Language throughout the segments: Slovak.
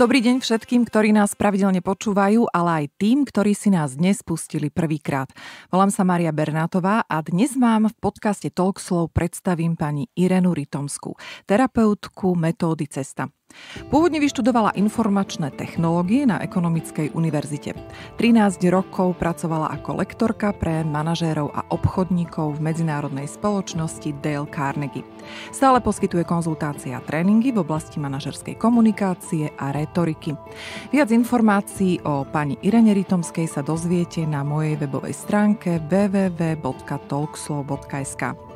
Dobrý deň všetkým, ktorí nás pravidelne počúvajú, ale aj tým, ktorí si nás dnes pustili prvýkrát. Volám sa Maria Bernátová a dnes vám v podcaste Talkslov predstavím pani Irenu Ritomskú, terapeutku metódy cesta. Pôvodne vyštudovala informačné technológie na Ekonomickej univerzite. 13 rokov pracovala ako lektorka pre manažérov a obchodníkov v medzinárodnej spoločnosti Dale Carnegie. Stále poskytuje konzultácie a tréningy v oblasti manažerskej komunikácie a retoriky. Viac informácií o pani Irene Ritomskej sa dozviete na mojej webovej stránke www.talkslow.sk.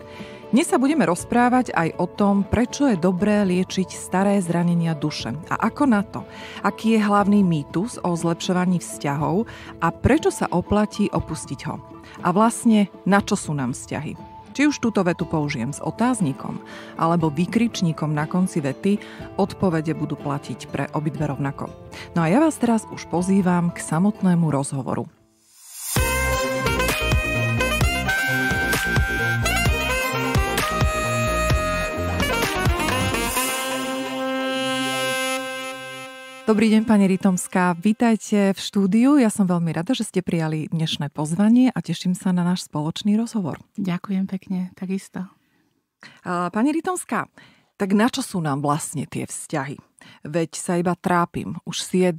Dnes sa budeme rozprávať aj o tom, prečo je dobré liečiť staré zranenia duše a ako na to, aký je hlavný mýtus o zlepšovaní vzťahov a prečo sa oplatí opustiť ho. A vlastne, na čo sú nám vzťahy. Či už túto vetu použijem s otáznikom alebo vykričníkom na konci vety, odpovede budú platiť pre obidve rovnako. No a ja vás teraz už pozývam k samotnému rozhovoru. Dobrý deň, pani Rytomská. Vítajte v štúdiu. Ja som veľmi rada, že ste prijali dnešné pozvanie a teším sa na náš spoločný rozhovor. Ďakujem pekne, takisto. Pani Rytomská, tak na čo sú nám vlastne tie vzťahy? Veď sa iba trápim. Už 7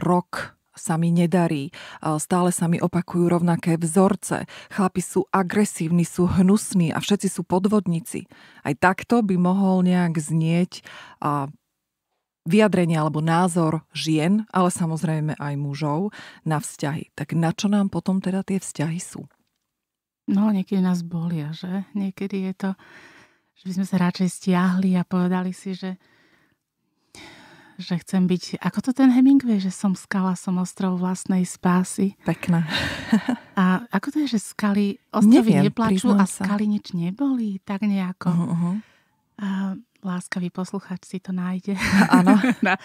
rok sa mi nedarí, stále sa mi opakujú rovnaké vzorce, chlapi sú agresívni, sú hnusní a všetci sú podvodníci. Aj takto by mohol nejak znieť vyjadrenie alebo názor žien, ale samozrejme aj mužov na vzťahy. Tak na čo nám potom teda tie vzťahy sú? No, niekedy nás bolia, že? Niekedy je to, že by sme sa radšej stiahli a povedali si, že že chcem byť, ako to ten Hemingway, že som skala, som ostrov vlastnej spásy. Pekné. a ako to je, že skaly, ostrovy neplačú a skaly sa. nič neboli, tak nejako. Uh-huh. uh-huh. A láskavý posluchač si to nájde Áno. na,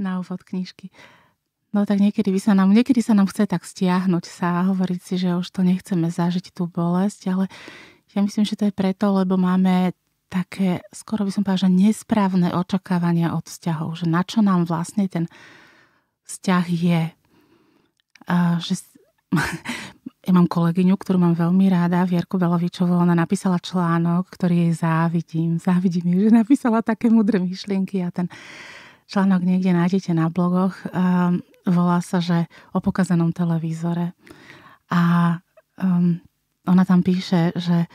na úvod knižky. No tak niekedy, by sa nám, niekedy sa nám chce tak stiahnuť sa a hovoriť si, že už to nechceme zažiť tú bolesť, ale ja myslím, že to je preto, lebo máme také, skoro by som povedala, že nesprávne očakávania od vzťahov, že na čo nám vlastne ten vzťah je. A že Ja mám kolegyňu, ktorú mám veľmi ráda, Vierku Belovičovú. Ona napísala článok, ktorý jej závidím. Závidím jej, že napísala také mudré myšlienky a ten článok niekde nájdete na blogoch. Um, volá sa, že o pokazanom televízore. A um, ona tam píše, že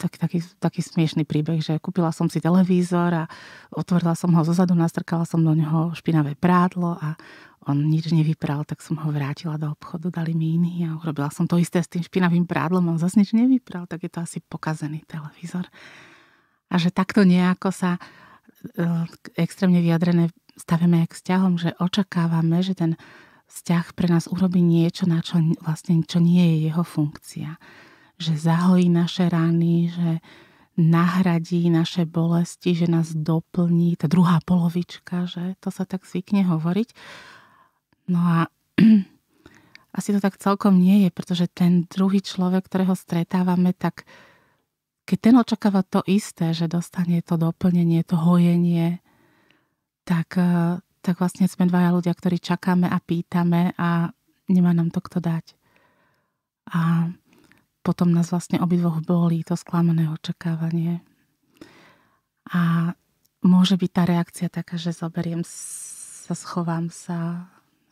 tak, taký, taký smiešný príbeh, že kúpila som si televízor a otvorila som ho zozadu, nastrkala som do neho špinavé prádlo a on nič nevypral, tak som ho vrátila do obchodu, dali mi iný a urobila som to isté s tým špinavým prádlom, on zase nič nevypral, tak je to asi pokazený televízor. A že takto nejako sa e, extrémne vyjadrené stavíme aj k vzťahom, že očakávame, že ten vzťah pre nás urobí niečo, na čo vlastne čo nie je jeho funkcia že zahojí naše rany, že nahradí naše bolesti, že nás doplní, tá druhá polovička, že to sa tak zvykne hovoriť. No a asi to tak celkom nie je, pretože ten druhý človek, ktorého stretávame, tak keď ten očakáva to isté, že dostane to doplnenie, to hojenie, tak, eh, tak vlastne sme dvaja ľudia, ktorí čakáme a pýtame a nemá nám to kto dať. A potom nás vlastne obidvoch bolí to sklamané očakávanie. A môže byť tá reakcia taká, že zoberiem sa, schovám sa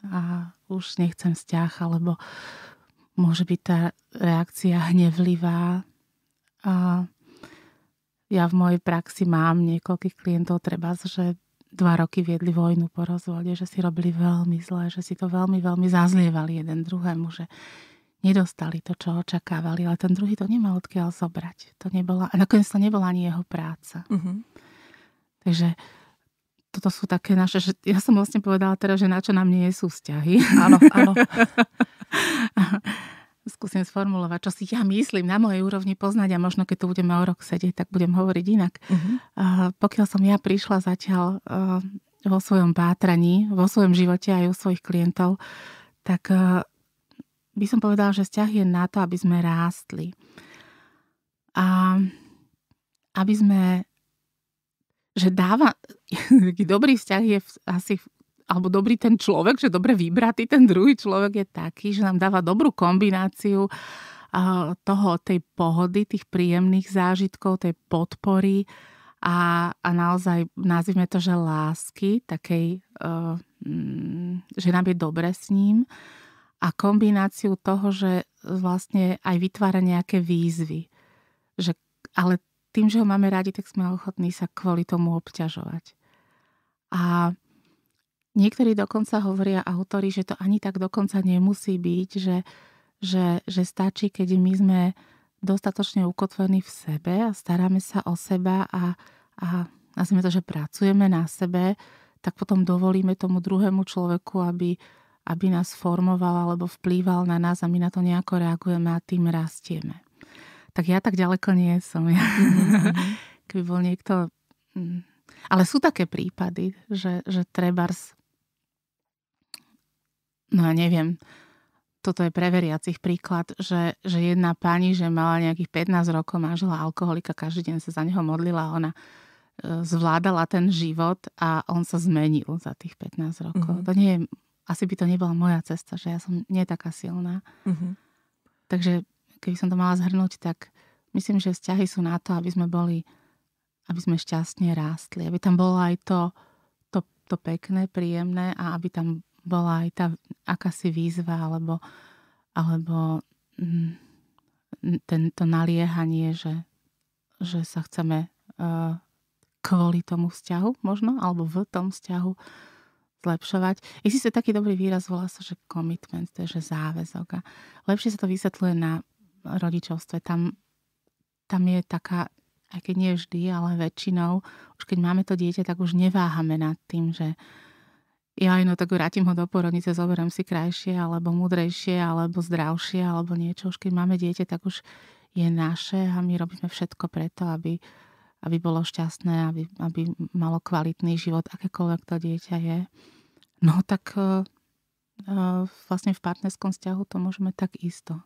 a už nechcem vzťah, alebo môže byť tá reakcia hnevlivá. A ja v mojej praxi mám niekoľkých klientov, treba, že dva roky viedli vojnu po rozvode, že si robili veľmi zle, že si to veľmi, veľmi zazlievali jeden druhému, že nedostali to, čo očakávali, ale ten druhý to nemal odkiaľ zobrať. To nebola, a nakoniec to nebola ani jeho práca. Uh-huh. Takže toto sú také naše, že ja som vlastne povedala teraz, že na čo nám nie sú vzťahy. Áno, áno. Skúsim sformulovať, čo si ja myslím na mojej úrovni poznať a možno keď tu budeme o rok sedieť, tak budem hovoriť inak. Uh-huh. Uh, pokiaľ som ja prišla zatiaľ uh, vo svojom pátraní, vo svojom živote aj u svojich klientov, tak uh, by som povedala, že vzťah je na to, aby sme rástli. A aby sme, že dáva, dobrý vzťah je asi, alebo dobrý ten človek, že dobre vybratý ten druhý človek je taký, že nám dáva dobrú kombináciu toho, tej pohody, tých príjemných zážitkov, tej podpory a, a naozaj nazvime to, že lásky, takej, mm, že nám je dobre s ním a kombináciu toho, že vlastne aj vytvára nejaké výzvy. Že, ale tým, že ho máme radi, tak sme ochotní sa kvôli tomu obťažovať. A niektorí dokonca hovoria autori, že to ani tak dokonca nemusí byť, že, že, že stačí, keď my sme dostatočne ukotvení v sebe a staráme sa o seba a, a nazvime to, že pracujeme na sebe, tak potom dovolíme tomu druhému človeku, aby aby nás formoval alebo vplýval na nás a my na to nejako reagujeme a tým rastieme. Tak ja tak ďaleko nie som. Ja. Mm-hmm. Keby bol niekto... Mm. Ale sú také prípady, že, že trebárs... No ja neviem, toto je pre príklad, že, že jedna pani, že mala nejakých 15 rokov, mážila alkoholika, každý deň sa za neho modlila a ona e, zvládala ten život a on sa zmenil za tých 15 rokov. Mm-hmm. To nie je asi by to nebola moja cesta, že ja som nie taká silná. Uh-huh. Takže keby som to mala zhrnúť, tak myslím, že vzťahy sú na to, aby sme boli, aby sme šťastne rástli, aby tam bolo aj to, to, to pekné, príjemné a aby tam bola aj tá akási výzva alebo, alebo mm, tento naliehanie, že, že sa chceme uh, kvôli tomu vzťahu možno, alebo v tom vzťahu zlepšovať. Existuje taký dobrý výraz, volá sa, že commitment, to je že záväzok. A lepšie sa to vysvetľuje na rodičovstve. Tam, tam je taká, aj keď nie vždy, ale väčšinou, už keď máme to dieťa, tak už neváhame nad tým, že ja no tak vrátim ho do porodnice, zoberiem si krajšie, alebo múdrejšie, alebo zdravšie, alebo niečo. Už keď máme dieťa, tak už je naše a my robíme všetko preto, aby aby bolo šťastné, aby, aby malo kvalitný život, akékoľvek to dieťa je. No tak uh, uh, vlastne v partnerskom vzťahu to môžeme tak isto.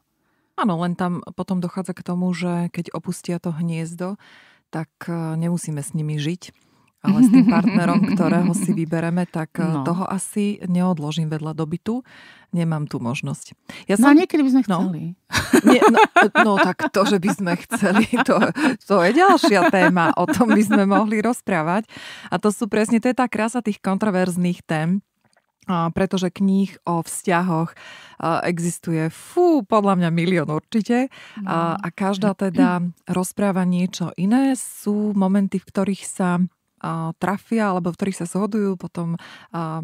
Áno, len tam potom dochádza k tomu, že keď opustia to hniezdo, tak e, nemusíme s nimi žiť ale s tým partnerom, ktorého si vybereme, tak eh, no. toho asi neodložím vedľa dobytu. Nemám tu možnosť. Ja som... No a niekedy by sme no. chceli. No, nie, no, no tak to, že by sme chceli, to, to je ďalšia téma. O tom by sme mohli rozprávať. A to sú presne, to je tá krása tých kontroverzných tém, pretože kníh o vzťahoch eh, existuje fú, podľa mňa milión určite no. a každá teda rozpráva niečo iné. Sú momenty, v ktorých sa trafia alebo v ktorých sa zhodujú, potom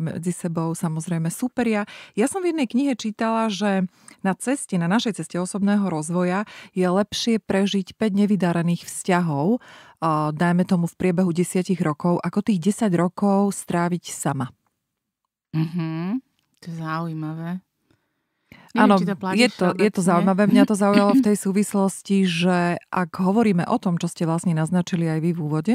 medzi sebou samozrejme súperia. Ja som v jednej knihe čítala, že na ceste, na našej ceste osobného rozvoja je lepšie prežiť 5 nevydarených vzťahov, dajme tomu v priebehu 10 rokov, ako tých 10 rokov stráviť sama. Mhm, to je zaujímavé. Áno, je to, je to zaujímavé. Mňa to zaujalo v tej súvislosti, že ak hovoríme o tom, čo ste vlastne naznačili aj vy v úvode,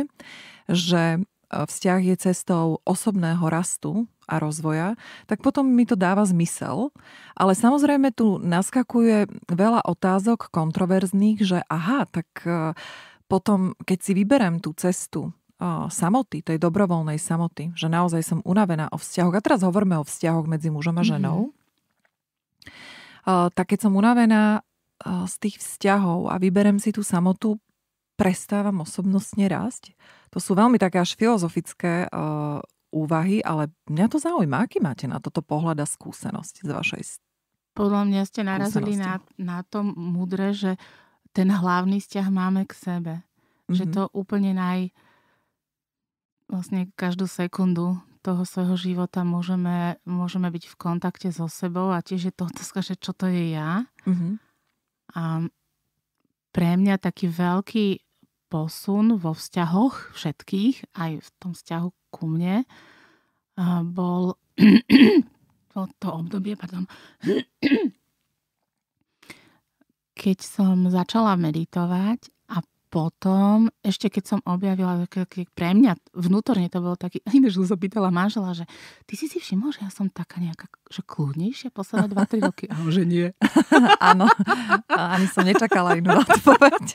že e, vzťah je cestou osobného rastu a rozvoja, tak potom mi to dáva zmysel. Ale samozrejme tu naskakuje veľa otázok kontroverzných, že aha, tak e, potom, keď si vyberem tú cestu e, samoty, tej dobrovoľnej samoty, že naozaj som unavená o vzťahoch, a teraz hovoríme o vzťahoch medzi mužom a mhm. ženou, mm-hmm. tak keď som unavená z tých vzťahov a vyberem si tú samotu, prestávam osobnostne rásť? To sú veľmi také až filozofické uh, úvahy, ale mňa to zaujíma, aký máte na toto pohľad a skúsenosť z vašej Podľa mňa ste narazili na, na to mudre, že ten hlavný vzťah máme k sebe. Mm-hmm. Že mhm. to úplne naj... Vlastne každú sekundu toho svojho života môžeme, môžeme byť v kontakte so sebou a tiež je to otázka, že čo to je ja. Mm-hmm. A pre mňa taký veľký posun vo vzťahoch všetkých, aj v tom vzťahu ku mne, bol to, to obdobie, pardon, keď som začala meditovať potom, ešte keď som objavila, keď pre mňa vnútorne to bolo taký, ináč sa pýtala manžela, že ty si si všimol, že ja som taká nejaká, že kľudnejšia posledné 2-3 roky. A že nie. Áno, ani som nečakala inú odpoveď.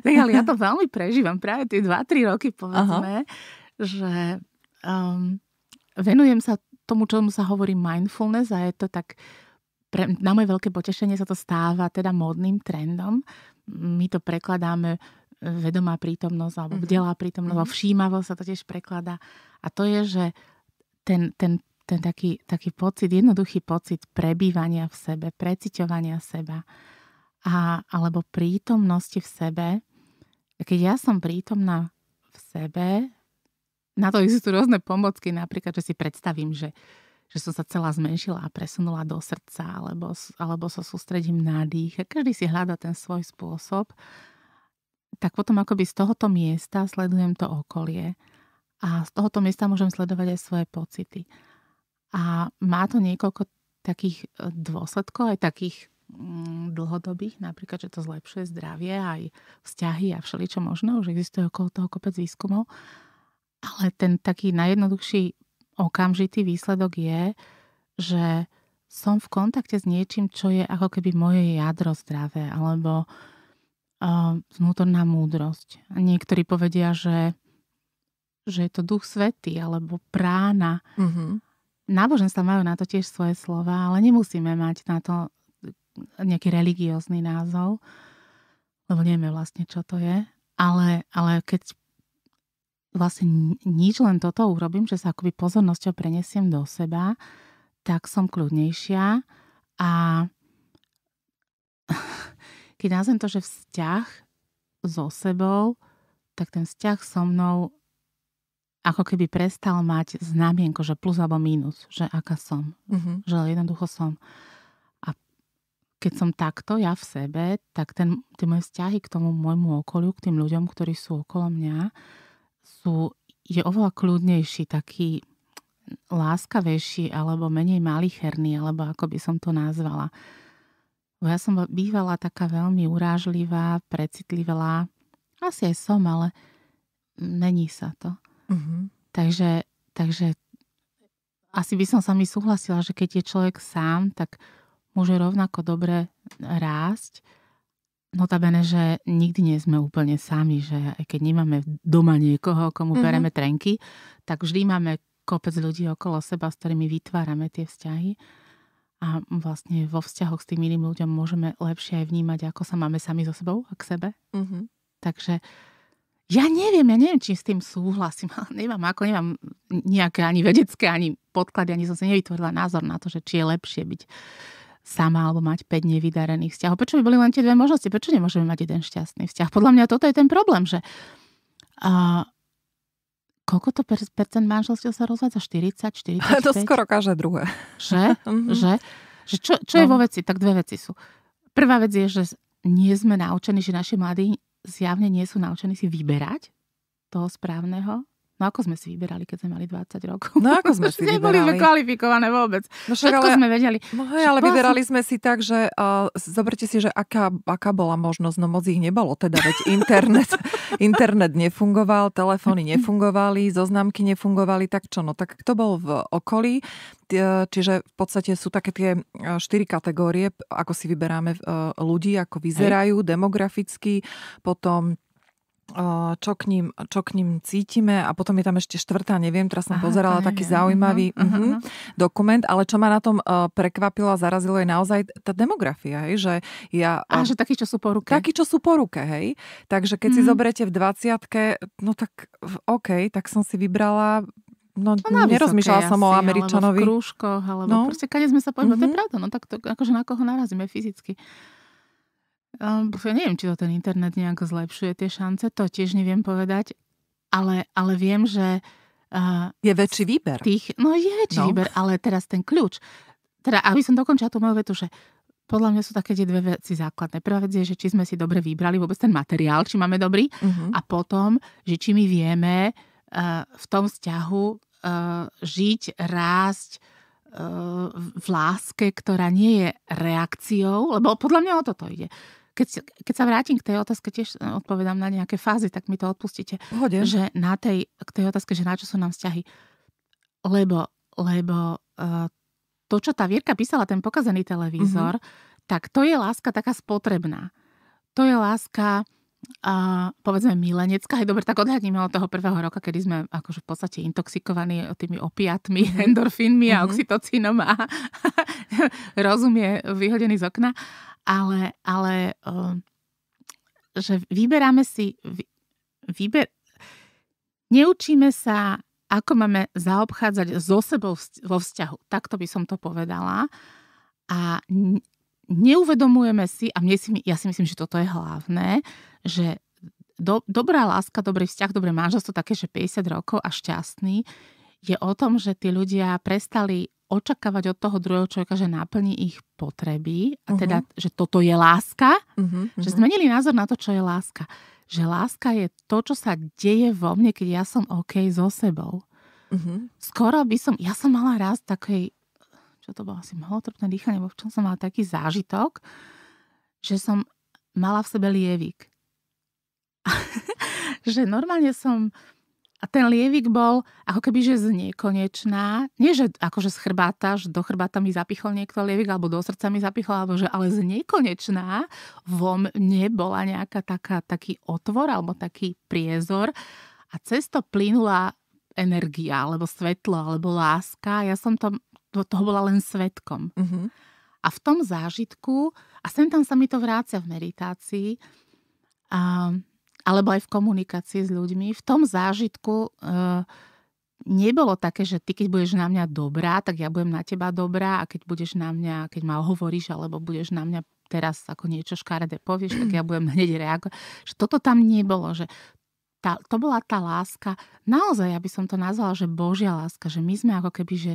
tak ale ja to veľmi prežívam, práve tie 2-3 roky povedzme, Aha. že um, venujem sa tomu, čomu sa hovorí mindfulness a je to tak, pre, na moje veľké potešenie sa to stáva teda módnym trendom, my to prekladáme e, vedomá prítomnosť alebo mhm. vdelá prítomnosť, mm-hmm. všímavo sa to tiež prekladá. A to je, že ten, ten, ten taký, taký pocit, jednoduchý pocit prebývania v sebe, preciťovania seba a, alebo prítomnosti v sebe, keď ja som prítomná v sebe, na to existujú rôzne pomocky, napríklad, že si predstavím, že, že som sa celá zmenšila a presunula do srdca, alebo, alebo sa sústredím na dých a každý si hľada ten svoj spôsob, tak potom akoby z tohoto miesta sledujem to okolie a z tohoto miesta môžem sledovať aj svoje pocity. A má to niekoľko takých e, dôsledkov, aj takých mm, dlhodobých, napríklad, že to zlepšuje zdravie, aj vzťahy a všeličo možno, už existuje okolo toho kopec výskumov. Ale ten taký najjednoduchší okamžitý výsledok je, že som v kontakte s niečím, čo je ako keby moje jadro zdravé alebo uh, vnútorná múdrosť. Niektorí povedia, že, že je to duch svety alebo prána. Mm-hmm. Náboženstva majú na to tiež svoje slova, ale nemusíme mať na to nejaký religiózny názov, lebo nevieme vlastne, čo to je. Ale, ale keď vlastne nič, len toto urobím, že sa akoby pozornosťou prenesiem do seba, tak som kľudnejšia a keď nazvem to, že vzťah so sebou, tak ten vzťah so mnou ako keby prestal mať znamienko, že plus alebo mínus, že aká som. Mm-hmm. Že jednoducho som. A keď som takto ja v sebe, tak ten, tie moje vzťahy k tomu môjmu okoliu, k tým ľuďom, ktorí sú okolo mňa, sú, je oveľa kľudnejší, taký láskavejší alebo menej malicherný, alebo ako by som to nazvala. Bo ja som bývala taká veľmi urážlivá, precitlivá. Asi aj som, ale není sa to. Uh-huh. Takže, takže asi by som sa mi súhlasila, že keď je človek sám, tak môže rovnako dobre rásť Notabene, že nikdy nie sme úplne sami, že aj keď nemáme doma niekoho, komu mm-hmm. bereme trenky, tak vždy máme kopec ľudí okolo seba, s ktorými vytvárame tie vzťahy. A vlastne vo vzťahoch s tým iným ľuďom môžeme lepšie aj vnímať, ako sa máme sami so sebou a k sebe. Mm-hmm. Takže ja neviem, ja neviem, či s tým súhlasím, ale nemám, ako nemám nejaké ani vedecké, ani podklady, ani som si nevytvorila názor na to, že či je lepšie byť sama alebo mať 5 nevydarených vzťahov. Prečo by boli len tie dve možnosti? Prečo nemôžeme mať jeden šťastný vzťah? Podľa mňa toto je ten problém, že uh, koľko to per- percent manželstiev sa rozvádza? 40, 45? To skoro každé druhé. Že? Mhm. že? že čo, čo no. je vo veci? Tak dve veci sú. Prvá vec je, že nie sme naučení, že naši mladí zjavne nie sú naučení si vyberať toho správneho No ako sme si vyberali, keď sme mali 20 rokov? No ako sme si Neboli sme kvalifikované vôbec. No však, Všetko ale, sme vedeli. No hej, ale vyberali som... sme si tak, že uh, zoberte si, že aká, aká bola možnosť, no moc ich nebolo teda, veď internet, internet nefungoval, telefóny nefungovali, zoznamky nefungovali, tak čo, no tak kto bol v okolí, čiže v podstate sú také tie e, štyri kategórie, ako si vyberáme e, ľudí, ako vyzerajú hej. demograficky, potom čo k, ním, čo k ním cítime a potom je tam ešte štvrtá, neviem, teraz som Aha, pozerala taký neviem. zaujímavý uh-huh. Uh-huh. dokument, ale čo ma na tom prekvapilo a zarazilo je naozaj tá demografia, hej, že ja... A že takí, čo sú po ruke. Takí, čo sú po ruke, hej. Takže keď uh-huh. si zoberete v 20 no tak OK, tak som si vybrala No, no nerozmýšľala som asi, o Američanovi. Alebo v krúžkoch, alebo no. proste, kade sme sa povedali, mm-hmm. No, to je pravda, no tak to, akože na koho narazíme fyzicky. Ja ehm, neviem, či to ten internet nejak zlepšuje tie šance, to tiež neviem povedať, ale, ale viem, že... Uh, je väčší výber. Tých, no je väčší no. výber, ale teraz ten kľúč. Teda, aby som dokončila tú moju vetu, že podľa mňa sú také tie dve veci základné. Prvá vec je, že či sme si dobre vybrali vôbec ten materiál, či máme dobrý. Uh-huh. A potom, že či my vieme uh, v tom vzťahu uh, žiť, rásť, uh, v láske, ktorá nie je reakciou, lebo podľa mňa o toto ide. Keď, keď sa vrátim k tej otázke, tiež e, odpovedám na nejaké fázy, tak mi to odpustíte. Pohodem. Že na tej, k tej otázke, že na čo sú nám vzťahy. Lebo, lebo uh, to, čo tá Vierka písala, ten pokazený televízor, mm-hmm. tak to je láska taká spotrebná. To je láska a povedzme milenecká, je dobre, tak odhľadníme od toho prvého roka, kedy sme akože v podstate intoxikovaní tými opiatmi, mm-hmm. endorfínmi a mm-hmm. oxytocínom a rozum je vyhodený z okna ale, ale že vyberáme si, vyber, neučíme sa, ako máme zaobchádzať so sebou vo vzťahu. Takto by som to povedala. A neuvedomujeme si, a mne si, ja si myslím, že toto je hlavné, že do, dobrá láska, dobrý vzťah, dobré manželstvo, také, že 50 rokov a šťastný, je o tom, že tí ľudia prestali očakávať od toho druhého človeka, že naplní ich potreby a mhm. teda, uh-huh. že toto je láska, uh-huh, uh-huh. že mhm. zmenili názor na to, čo je láska. Že láska je to, čo sa deje vo mne, keď ja som OK so sebou. Uh-huh. Skoro by som, ja som mala raz takej, čo to bolo asi malotrpné dýchanie, bo v čom som mala taký zážitok, že som mala v sebe lievik. že normálne som a ten lievik bol ako keby, že z nekonečná. Nie, že akože z chrbáta, že do chrbáta mi zapichol niekto lievik, alebo do srdca mi zapichol, alebo že ale z nekonečná vo mne bola nejaká taká, taký otvor alebo taký priezor. A cez to plynula energia, alebo svetlo, alebo láska. Ja som to, toho bola len svetkom. Uh-huh. A v tom zážitku, a sem tam sa mi to vrácia v meditácii, um, alebo aj v komunikácii s ľuďmi, v tom zážitku e, nebolo také, že ty keď budeš na mňa dobrá, tak ja budem na teba dobrá a keď budeš na mňa, keď ma hovoríš alebo budeš na mňa teraz ako niečo škaredé povieš, tak ja budem hneď reagovať. Že toto tam nebolo, že tá, to bola tá láska, naozaj, ja by som to nazvala, že Božia láska, že my sme ako keby, že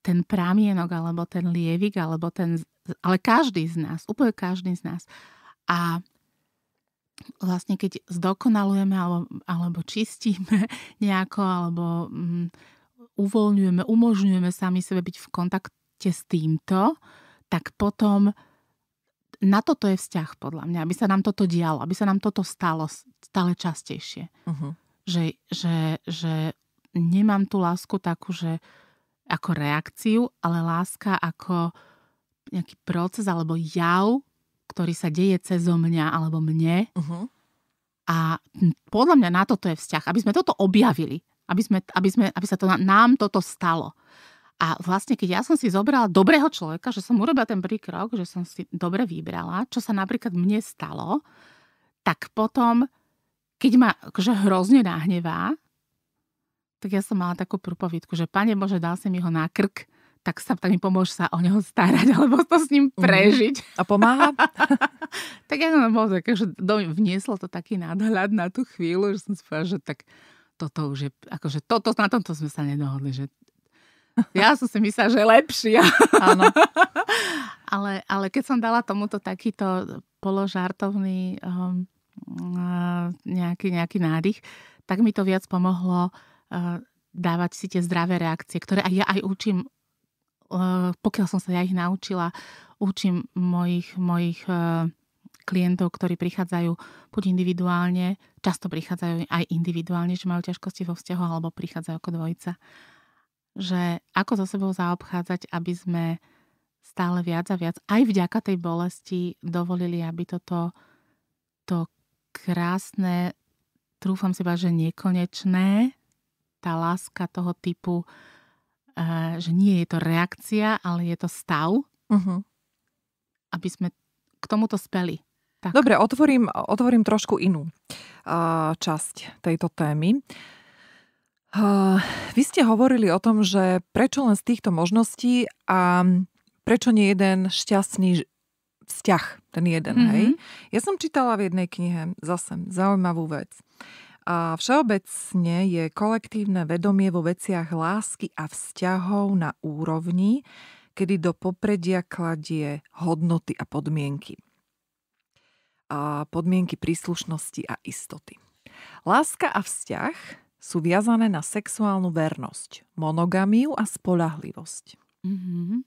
ten pramienok, alebo ten lievik, alebo ten, ale každý z nás, úplne každý z nás. A vlastne keď zdokonalujeme alebo, alebo čistíme nejako, alebo um, uvoľňujeme, umožňujeme sami sebe byť v kontakte s týmto, tak potom na toto je vzťah podľa mňa, aby sa nám toto dialo, aby sa nám toto stalo stále častejšie. Uh-huh. Že, že, že nemám tú lásku takú, že ako reakciu, ale láska ako nejaký proces alebo jav, ktorý sa deje cez mňa alebo mne. Uh-huh. A podľa mňa na toto je vzťah. Aby sme toto objavili. Aby, sme, aby, sme, aby sa to nám toto stalo. A vlastne, keď ja som si zobrala dobrého človeka, že som urobila ten prvý krok, že som si dobre vybrala, čo sa napríklad mne stalo, tak potom, keď ma že akože hrozne nahnevá, tak ja som mala takú prúpovidku, že pane Bože, dal si mi ho na krk, tak sa tak mi pomôž sa o neho starať, alebo to s ním mhm. prežiť. Mm. A pomáha? tak ja som bol že do, vnieslo to taký náhľad na tú chvíľu, že som si povedala, že tak toto už je, akože toto, na tomto sme sa nedohodli, že ja som si myslela, že lepšia. Áno. ale, ale keď som dala tomuto takýto položartovný um, nejaký, nejaký nádych, tak mi to viac pomohlo uh, dávať si tie zdravé reakcie, ktoré aj ja aj učím Eh, pokiaľ som sa ja ich naučila, učím mojich, mojich eh, klientov, ktorí prichádzajú buď individuálne, často prichádzajú aj individuálne, že majú ťažkosti vo vzťahu, alebo prichádzajú ako dvojica. Že ako so sebou zaobchádzať, aby sme stále viac a viac, aj vďaka tej bolesti, dovolili, aby toto to krásne, trúfam si vás, že nekonečné, tá láska toho typu, že nie je to reakcia, ale je to stav, uh-huh. aby sme k tomuto speli. Tak. Dobre, otvorím, otvorím trošku inú uh, časť tejto témy. Uh, vy ste hovorili o tom, že prečo len z týchto možností a prečo nie jeden šťastný vzťah, ten jeden, mm-hmm. hej? Mhm. Ja som čítala v jednej knihe zase zaujímavú vec. Uh, a všeobecne je kolektívne vedomie vo veciach lásky a vzťahov na úrovni, kedy do popredia kladie hodnoty a podmienky. A podmienky príslušnosti a istoty. Láska a vzťah sú viazané na sexuálnu vernosť, monogamiu a spolahlivosť. Mm-hmm.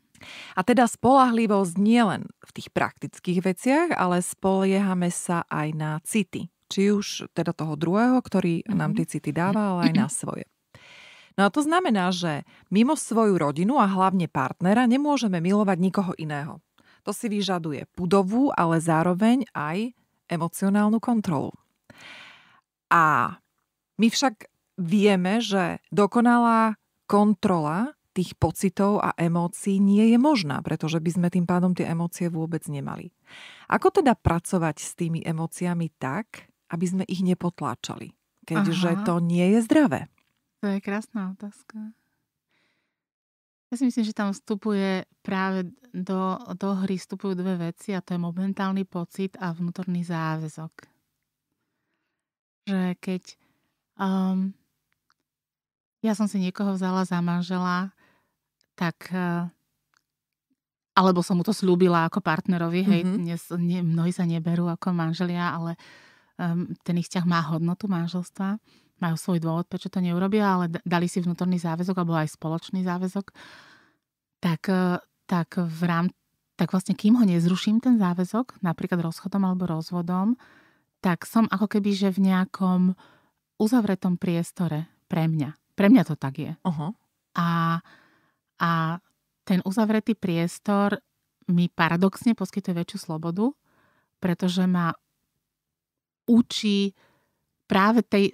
A teda spolahlivosť nie len v tých praktických veciach, ale spoliehame sa aj na city, či už teda toho druhého, ktorý mm-hmm. nám tie city dáva, mhm. ale aj na mhm. svoje. No a to znamená, že mimo svoju rodinu a hlavne partnera nemôžeme milovať nikoho iného. To si vyžaduje budovu, ale zároveň aj emocionálnu kontrolu. A my však vieme, že dokonalá kontrola tých pocitov a emócií nie je možná, pretože by sme tým pádom tie emócie vôbec nemali. Ako teda pracovať s tými emóciami tak, aby sme ich nepotláčali, keďže Aha. to nie je zdravé? To je krásna otázka. Ja si myslím, že tam vstupuje práve do, do hry vstupujú dve veci a to je momentálny pocit a vnútorný záväzok. Že keď um, ja som si niekoho vzala za manžela, tak uh, alebo som mu to slúbila ako partnerovi, hej, mm-hmm. dnes ne, mnohí sa neberú ako manželia, ale uh, Ehm, ten ich vzťah má hodnotu manželstva, majú svoj dôvod, prečo to neurobia, ale dali si vnútorný záväzok alebo aj spoločný záväzok, tak, e, tak v rám, tak vlastne kým ho nezruším ten záväzok, napríklad rozchodom alebo rozvodom, tak som ako keby, že v nejakom uzavretom priestore pre mňa. Pre mňa to tak je. Uh-huh. A, a ten uzavretý priestor mi paradoxne poskytuje väčšiu slobodu, pretože ma učí práve tej,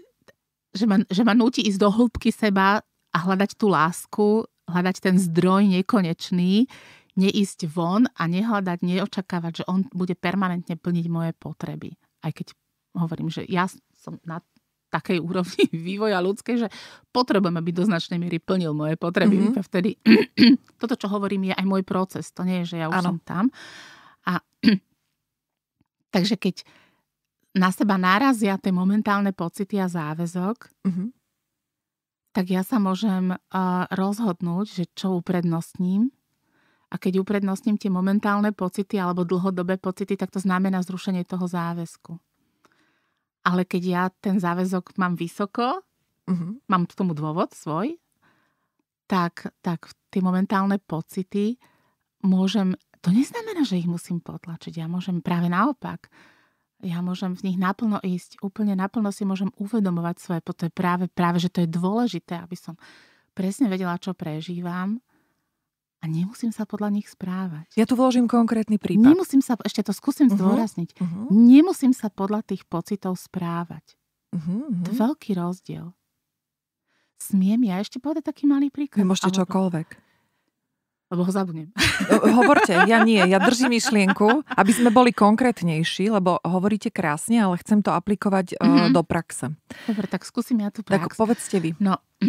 že ma, že ma nutí ísť do hĺbky seba a hľadať tú lásku, hľadať ten zdroj nekonečný, neísť von a nehľadať, neočakávať, že on bude permanentne plniť moje potreby. Aj keď hovorím, že ja som na takej úrovni vývoja ľudskej, že potrebujem, aby do značnej miery plnil moje potreby. Mm-hmm. Vtedy toto, čo hovorím, je aj môj proces. To nie je, že ja už ano. som tam. A takže keď na seba narazia tie momentálne pocity a záväzok, uh-huh. tak ja sa môžem uh, rozhodnúť, že čo uprednostním. A keď uprednostním tie momentálne pocity alebo dlhodobé pocity, tak to znamená zrušenie toho záväzku. Ale keď ja ten záväzok mám vysoko, uh-huh. mám k tomu dôvod svoj, tak, tak tie momentálne pocity môžem... To neznamená, že ich musím potlačiť. Ja môžem práve naopak ja môžem v nich naplno ísť, úplne naplno si môžem uvedomovať svoje, to je práve, práve, že to je dôležité, aby som presne vedela, čo prežívam a nemusím sa podľa nich správať. Ja tu vložím konkrétny prípad. Nemusím sa, ešte to skúsim uh-huh, zdôrazniť, uh-huh. nemusím sa podľa tých pocitov správať. Uh-huh, uh-huh. To je veľký rozdiel. Smiem ja ešte povedať taký malý príklad? Vy môžete Alebo... čokoľvek lebo ho zabudnem. Hovorte, ja nie, ja držím myšlienku, aby sme boli konkrétnejší, lebo hovoríte krásne, ale chcem to aplikovať mm-hmm. do praxe. Dobre, tak skúsim ja tu prax. Tak povedzte vy. No,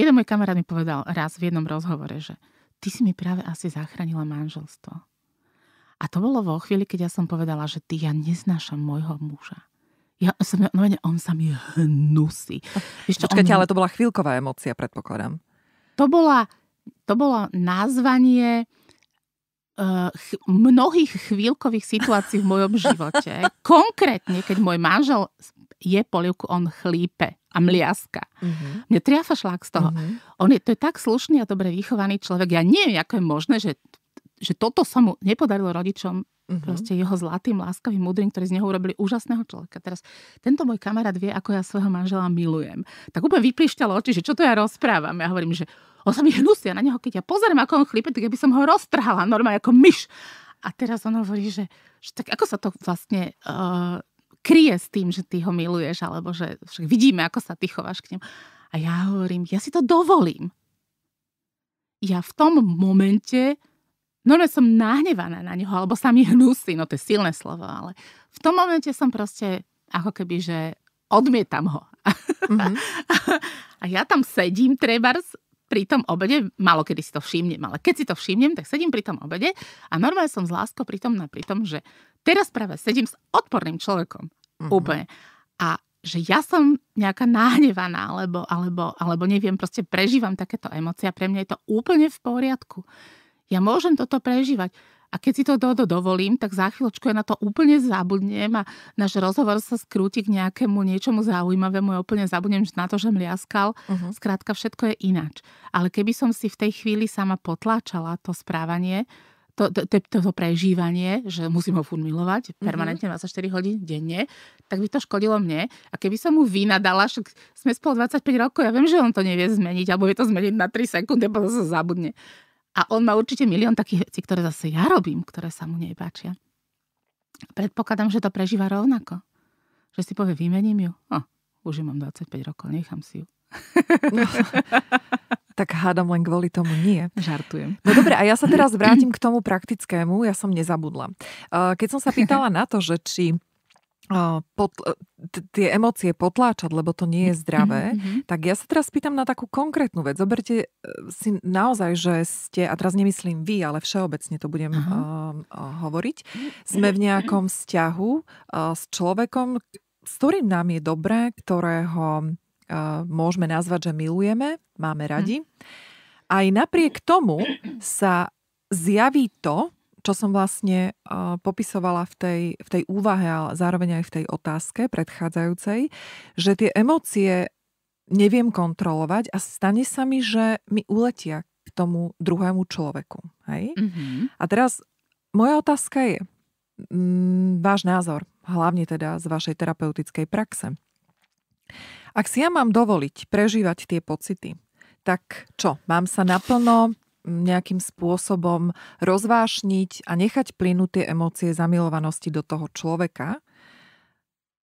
jeden môj kamarát mi povedal raz v jednom rozhovore, že ty si mi práve asi zachránila manželstvo. A to bolo vo chvíli, keď ja som povedala, že ty, ja neznášam môjho muža. Ja som, no, on sa mi hnusí. Počkajte, on... ale to bola chvíľková emócia, predpokladám. To bola to bolo nazvanie e, mnohých chvíľkových situácií v mojom živote. Konkrétne, keď môj manžel je polievku, on chlípe a mliaska. Uh-huh. Mne triafa šlák z toho. Uh-huh. On je, to je tak slušný a dobre vychovaný človek. Ja neviem, ako je možné, že, že toto sa mu nepodarilo rodičom. Uh-huh. Proste jeho zlatým, láskavým, múdrym, ktorý z neho urobili úžasného človeka. Teraz tento môj kamarát vie, ako ja svojho manžela milujem. Tak úplne vyplišťalo oči, že čo to ja rozprávam. Ja hovorím, že on sa mi hnusia na neho, keď ja pozerám, ako on chlipe, tak ja by som ho roztrhala normálne ako myš. A teraz on hovorí, že, že tak ako sa to vlastne uh, kryje s tým, že ty ho miluješ, alebo že však vidíme, ako sa ty chováš k nemu. A ja hovorím, ja si to dovolím. Ja v tom momente, no ja som nahnevaná na neho, alebo sa mi hnusí, no to je silné slovo, ale v tom momente som proste ako keby, že odmietam ho. Mm-hmm. a ja tam sedím trebárs, pri tom obede, malo kedy si to všimnem, ale keď si to všimnem, tak sedím pri tom obede a normálne som s láskou tom, pri tom, že teraz práve sedím s odporným človekom. Mm-hmm. Úplne. A že ja som nejaká nahnevaná, alebo, alebo, alebo neviem, proste prežívam takéto emócie a pre mňa je to úplne v poriadku. Ja môžem toto prežívať a keď si to do, do dovolím, tak za chvíľočku ja na to úplne zabudnem a náš rozhovor sa skrúti k nejakému niečomu zaujímavému. Ja úplne zabudnem na to, že mliaskal. Uh-huh. Skrátka, všetko je ináč. Ale keby som si v tej chvíli sama potláčala to správanie, to, to, to, to prežívanie, že musím ho furt milovať mhm. permanentne 24 hodín denne, tak by to škodilo mne. A keby som mu vynadala, však sme spolu 25 rokov, ja viem, že on to nevie zmeniť, alebo vie to zmeniť na 3 sekundy, potom sa zabudne. A on má určite milión takých vecí, ktoré zase ja robím, ktoré sa mu nepáčia. Predpokladám, že to prežíva rovnako. Že si povie, vymením ju. No, už ju mám 25 rokov, nechám si ju. No, tak hádam len kvôli tomu nie. Žartujem. No dobre, a ja sa teraz vrátim k tomu praktickému, ja som nezabudla. Eh, keď som sa pýtala na to, že či pot, e, tie emócie potláčať, lebo to nie je mm-hmm, zdravé, mm-hmm. tak ja sa teraz pýtam na takú konkrétnu vec. Zoberte e, si naozaj, že ste, a teraz nemyslím vy, ale všeobecne to budem uh-huh. uh, hovoriť, sme v mm-hmm. nejakom vzťahu uh, s človekom, s ktorým nám je dobré, ktorého uh, môžeme nazvať, že milujeme, máme mm-hmm. radi. Uh-huh. Aj napriek tomu sa zjaví to, čo som vlastne popisovala v tej, v tej úvahe, a zároveň aj v tej otázke predchádzajúcej, že tie emócie neviem kontrolovať a stane sa mi, že mi uletia k tomu druhému človeku. Hej? Mm-hmm. A teraz moja otázka je, m, mm, váš názor, hlavne teda z vašej terapeutickej praxe. Ak si ja mám dovoliť prežívať tie pocity, tak čo, mám sa naplno nejakým spôsobom rozvášniť a nechať plynúť tie emócie zamilovanosti do toho človeka,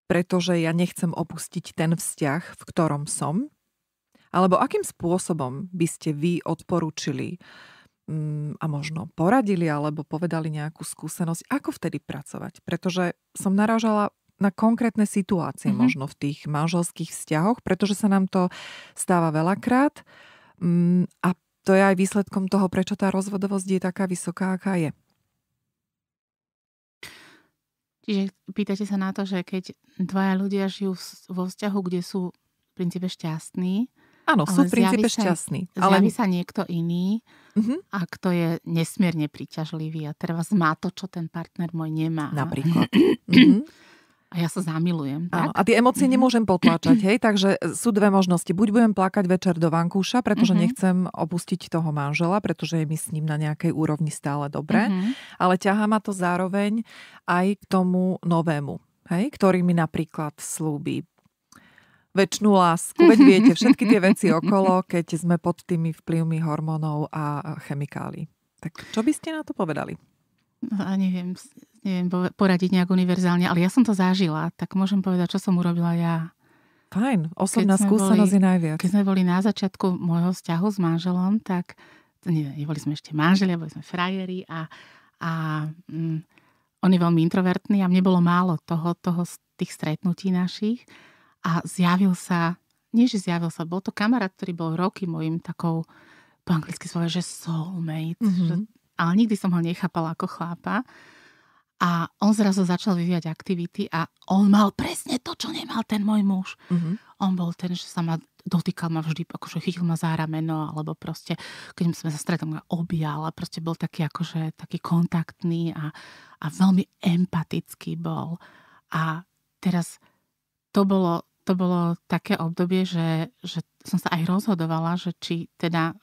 pretože ja nechcem opustiť ten vzťah, v ktorom som? Alebo akým spôsobom by ste vy odporúčili mm, a možno poradili alebo povedali nejakú skúsenosť, ako vtedy pracovať? Pretože som narážala na konkrétne situácie mm-hmm. možno v tých manželských vzťahoch, pretože sa nám to stáva veľakrát mm, a to je aj výsledkom toho, prečo tá rozvodovosť je taká vysoká, aká je. Čiže pýtate sa na to, že keď dvaja ľudia žijú vo vzťahu, kde sú v princípe šťastní, Áno, sú v princípe šťastní. Ale zjaví sa niekto iný, uh-huh. a kto je nesmierne príťažlivý a teraz má to, čo ten partner môj nemá. Napríklad. uh-huh. A ja sa zamilujem. Tak? Áno, a tie emócie mm-hmm. nemôžem potláčať, hej, takže sú dve možnosti. Buď budem plakať večer do vankúša, pretože mm-hmm. nechcem opustiť toho manžela, pretože je mi s ním na nejakej úrovni stále dobre, mm-hmm. ale ťahá ma to zároveň aj k tomu novému, hej, ktorý mi napríklad slúbi väčšinu lásku. Veď viete, všetky tie veci okolo, keď sme pod tými vplyvmi hormónov a chemikálií. Tak čo by ste na to povedali? No, a neviem, neviem vlastne poradiť nejak univerzálne, ale ja som to zažila, tak môžem povedať, čo som urobila ja. Fajn, osobná skúsenosť je najviac. Keď sme boli na začiatku môjho vzťahu s manželom, tak nie, neboli sme ešte manželia, boli sme frajeri a, a mm, on je veľmi introvertný a mne bolo málo toho, toho z tých stretnutí našich a zjavil sa, nie že zjavil sa, bol to kamarát, ktorý bol roky môjim takou, po anglicky slove, že soulmate, mm-hmm. že, mhm. ale nikdy som ho nechápala ako chlápa. A on zrazu začal vyvíjať aktivity a on mal presne to, čo nemal ten môj muž. Uh-huh. On bol ten, že sa ma dotýkal ma vždy, akože chytil ma za rameno, alebo proste, keď sme sa stretli, ma objal a proste bol taký akože taký kontaktný a, a veľmi empatický bol. A teraz to bolo, to bolo také obdobie, že, že som sa aj rozhodovala, že či teda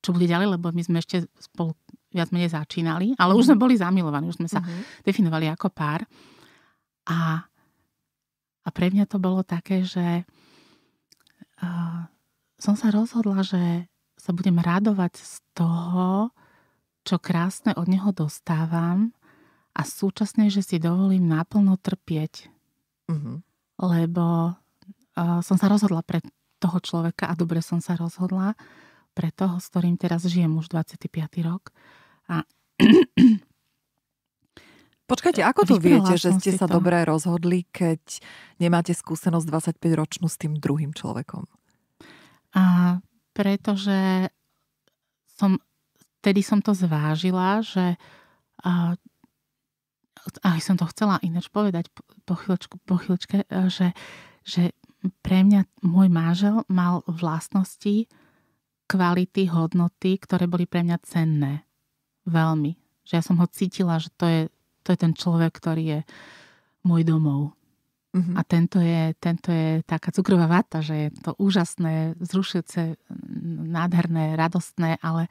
čo bude ďalej, lebo my sme ešte spolu viac menej začínali, ale už sme mhm. boli zamilovaní, už sme sa uh-huh. definovali ako pár. A, a pre mňa to bolo také, že uh, som sa rozhodla, že sa budem radovať z toho, čo krásne od neho dostávam a súčasne, že si dovolím naplno trpieť. Uh-huh. Lebo uh, som sa rozhodla pre toho človeka a dobre som sa rozhodla pre toho, s ktorým teraz žijem už 25. rok. A Počkajte, ako to viete, že ste sa to. dobre rozhodli, keď nemáte skúsenosť 25-ročnú s tým druhým človekom? A pretože som, vtedy som to zvážila, že a, aj som to chcela ináč povedať po, po, chvíľočku, po chvíľočke, e, že, že pre mňa môj mážel mal vlastnosti, kvality, hodnoty, ktoré boli pre mňa cenné veľmi. Že ja som ho cítila, že to je, to je ten človek, ktorý je môj domov. Uh-huh. A tento je, tento je taká cukrová vata, že je to úžasné, zrušujúce, nádherné, radostné, ale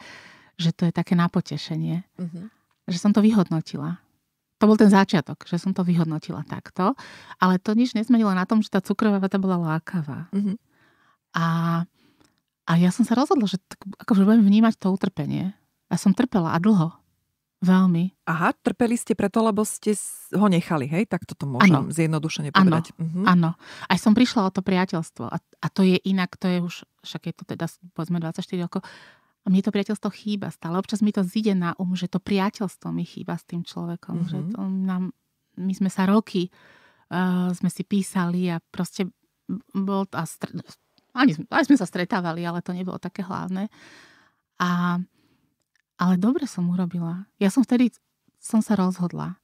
že to je také napotešenie. Uh-huh. Mhm. Že som to vyhodnotila. To bol ten začiatok, že som to vyhodnotila takto, ale to nič nezmenilo na tom, že tá cukrová vata bola lákavá. Uh-huh. A, a ja som sa rozhodla, že tak, akože budem vnímať to utrpenie. Ja som trpela a dlho. Veľmi. Aha, trpeli ste preto, lebo ste ho nechali, hej? Tak toto môžem ano. zjednodušene povedať. Mhm. Áno, uh-huh. Aj som prišla o to priateľstvo. A, a to je inak, to je už, však je to teda, povedzme, 24 rokov. A mne to priateľstvo chýba stále. Občas mi to zide na um, že to priateľstvo mi chýba s tým človekom. Uh-huh. Že mhm. to nám, my sme sa roky, uh, sme si písali a proste bol... A str- ani, ani sme sa stretávali, ale to nebolo také hlavné. A ale dobre som urobila. Ja som vtedy som sa rozhodla.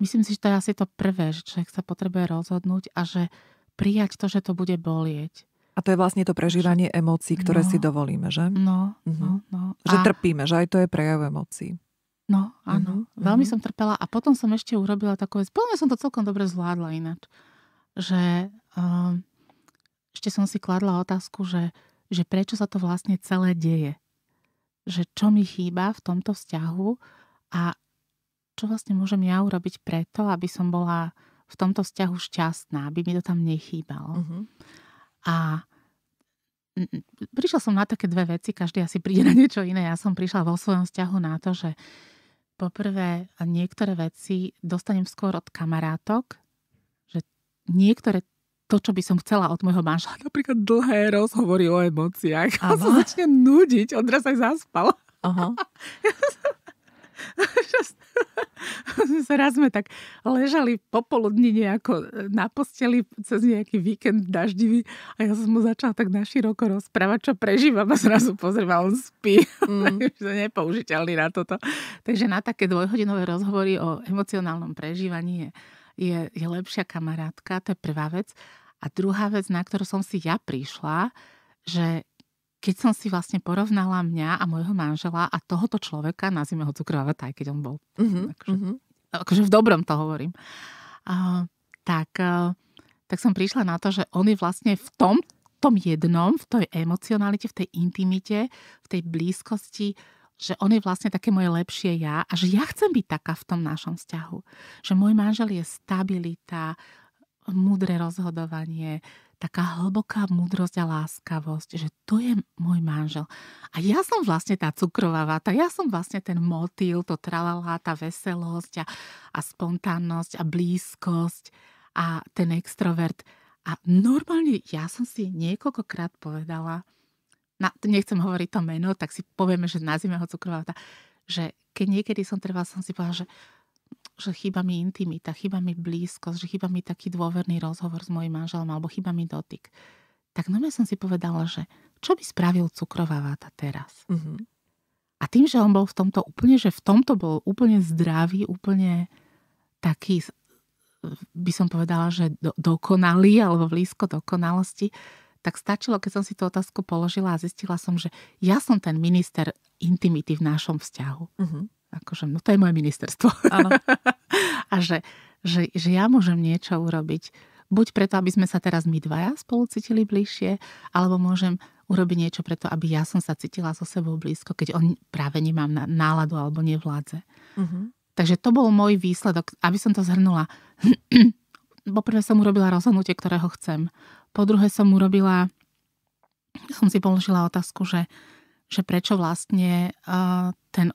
Myslím si, že to je asi to prvé, že človek sa potrebuje rozhodnúť a že prijať to, že to bude bolieť. A to je vlastne to prežívanie emócií, ktoré no, si dovolíme, že? No, uh-huh. no, mhm. no. Že a... trpíme, že aj to je prejav emócií. No, áno. Uh-huh. Veľmi mhm. som trpela a potom som ešte urobila takú vec. Poľa som to celkom dobre zvládla ináč. Že um, ešte som si kladla otázku, že, že prečo sa to vlastne celé deje že čo mi chýba v tomto vzťahu a čo vlastne môžem ja urobiť preto, aby som bola v tomto vzťahu šťastná, aby mi to tam nechýbalo. Uh-huh. A prišla som na také dve veci, každý asi príde na niečo iné. Ja som prišla vo svojom vzťahu na to, že poprvé niektoré veci dostanem skôr od kamarátok, že niektoré to, čo by som chcela od môjho manžela. Napríklad dlhé rozhovory o emóciách. A sa začne nudiť, on aj zaspal. Aha. raz sme tak ležali popoludní nejako e, na posteli cez nejaký víkend daždivý a ja som mu začala tak naširoko rozprávať, čo prežívam a zrazu pozriem a on spí. Mm. nepoužiteľný na toto. Takže na také dvojhodinové rozhovory o emocionálnom prežívaní je, je, je lepšia kamarátka, to je prvá vec. A druhá vec, na ktorú som si ja prišla, že keď som si vlastne porovnala mňa a môjho manžela a tohoto človeka, nazvime ho cukrovata, aj keď on bol. Mm-hmm. Akože, mhm. akože v dobrom to hovorím. Uh, tak, uh, tak som prišla na to, že on je vlastne v tom, tom jednom, v tej emocionalite, v tej intimite, v tej blízkosti, že on je vlastne také moje lepšie ja a že ja chcem byť taká v tom našom vzťahu. Že môj manžel je stabilita, múdre rozhodovanie, taká hlboká múdrosť a láskavosť, že to je môj manžel. A ja som vlastne tá cukrová vata, ja som vlastne ten motýl, to tralalá, tá veselosť a, a spontánnosť a blízkosť a ten extrovert. A normálne ja som si niekoľkokrát povedala, na, nechcem hovoriť to meno, tak si povieme, že nazvime ho cukrová vata, že keď niekedy som trvala, som si povedala, že že chýba mi intimita, chýba mi blízkosť, že chýba mi taký dôverný rozhovor s mojim manželom alebo chýba mi dotyk. Tak no som si povedala, že čo by spravil cukrová váta teraz? Mm-hmm. A tým, že on bol v tomto úplne, že v tomto bol úplne zdravý, úplne taký, by som povedala, že do, dokonalý alebo blízko dokonalosti, tak stačilo, keď som si tú otázku položila a zistila som, že ja som ten minister intimity v našom vzťahu. Mm-hmm akože, no to je moje ministerstvo. Áno. a že, že, že ja môžem niečo urobiť. Buď preto, aby sme sa teraz my dvaja spolu cítili bližšie, alebo môžem urobiť niečo preto, aby ja som sa cítila so sebou blízko, keď on práve nemám náladu alebo nevládze. Uh-huh. Mhm. Takže to bol môj výsledok, aby som to zhrnula. Poprvé som urobila rozhodnutie, ktorého chcem. Po druhé som urobila, som si položila otázku, že, že prečo vlastne uh, ten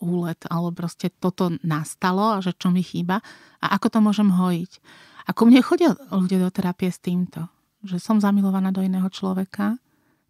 úlet, alebo proste toto nastalo a že čo mi chýba a ako to môžem hojiť. Ako mne chodia ľudia do terapie s týmto, že som zamilovaná do iného človeka,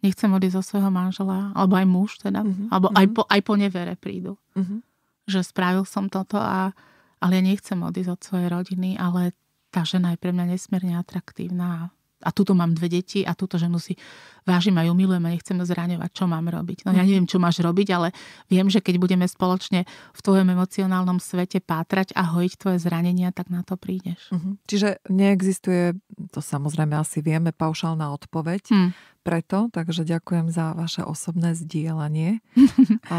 nechcem odísť zo svojho manžela, alebo aj muž teda, mm-hmm. alebo aj mhm. po, aj po nevere prídu. Mm-hmm. Že spravil som toto, a, ale ja nechcem odísť od svojej rodiny, ale tá žena je pre mňa nesmierne atraktívna a tuto mám dve deti a túto ženu si vážim a ju milujem a nechcem zraňovať, čo mám robiť. No ja mhm. neviem, čo máš robiť, ale viem, že keď budeme spoločne v tvojom emocionálnom svete pátrať a hojiť tvoje zranenia, tak na to prídeš. Uh-huh. Čiže neexistuje, to samozrejme asi vieme, paušálna odpoveď. Hmm. Preto, takže ďakujem za vaše osobné zdieľanie. a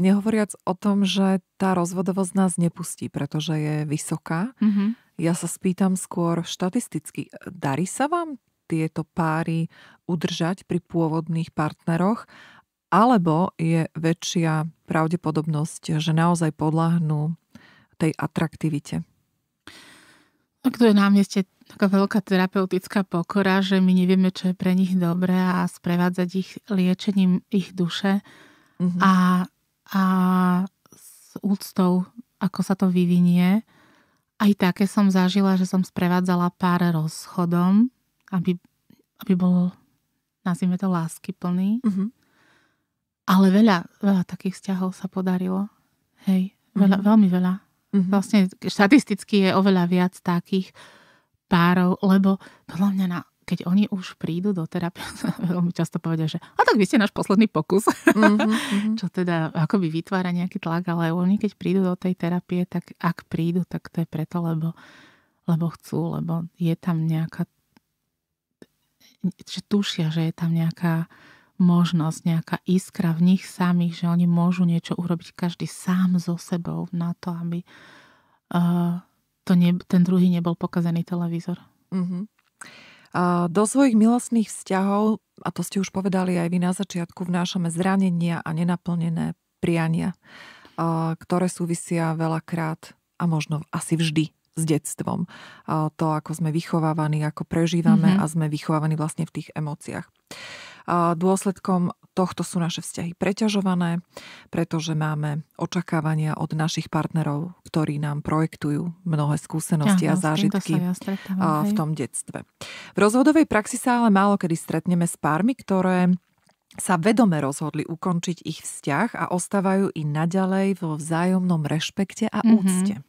nehovoriac o tom, že tá rozvodovosť nás nepustí, pretože je vysoká. Uh-huh ja sa spýtam skôr štatisticky, darí sa vám tieto páry udržať pri pôvodných partneroch, alebo je väčšia pravdepodobnosť, že naozaj podľahnú tej atraktivite? Tak to je na mieste taká veľká terapeutická pokora, že my nevieme, čo je pre nich dobré a sprevádzať ich liečením ich duše mm-hmm. a, a s úctou, ako sa to vyvinie. Aj také som zažila, že som sprevádzala pár rozchodom, aby, aby bol, nazvime to, lásky plný. Mm-hmm. Ale veľa, veľa takých vzťahov sa podarilo. Hej, veľa, mm-hmm. veľmi veľa. Mm-hmm. Vlastne štatisticky je oveľa viac takých párov, lebo podľa mňa na keď oni už prídu do terapie, veľmi často povedia, že a tak vy ste náš posledný pokus. Mm-hmm. Čo teda akoby vytvára nejaký tlak, ale oni keď prídu do tej terapie, tak ak prídu, tak to je preto, lebo, lebo chcú, lebo je tam nejaká že tušia, že je tam nejaká možnosť, nejaká iskra v nich samých, že oni môžu niečo urobiť každý sám so sebou na to, aby uh, to ne, ten druhý nebol pokazený televízor. Mm-hmm. Do svojich milostných vzťahov, a to ste už povedali aj vy na začiatku, vnášame zranenia a nenaplnené priania, ktoré súvisia veľakrát a možno asi vždy s detstvom. To, ako sme vychovávaní, ako prežívame mm-hmm. a sme vychovávaní vlastne v tých emóciách. Dôsledkom tohto sú naše vzťahy preťažované, pretože máme očakávania od našich partnerov, ktorí nám projektujú mnohé skúsenosti Aha, a zážitky ja v tom detstve. V rozvodovej praxi sa ale málo kedy stretneme s pármi, ktoré sa vedome rozhodli ukončiť ich vzťah a ostávajú i naďalej vo vzájomnom rešpekte a mhm. úcte. Mm-hmm.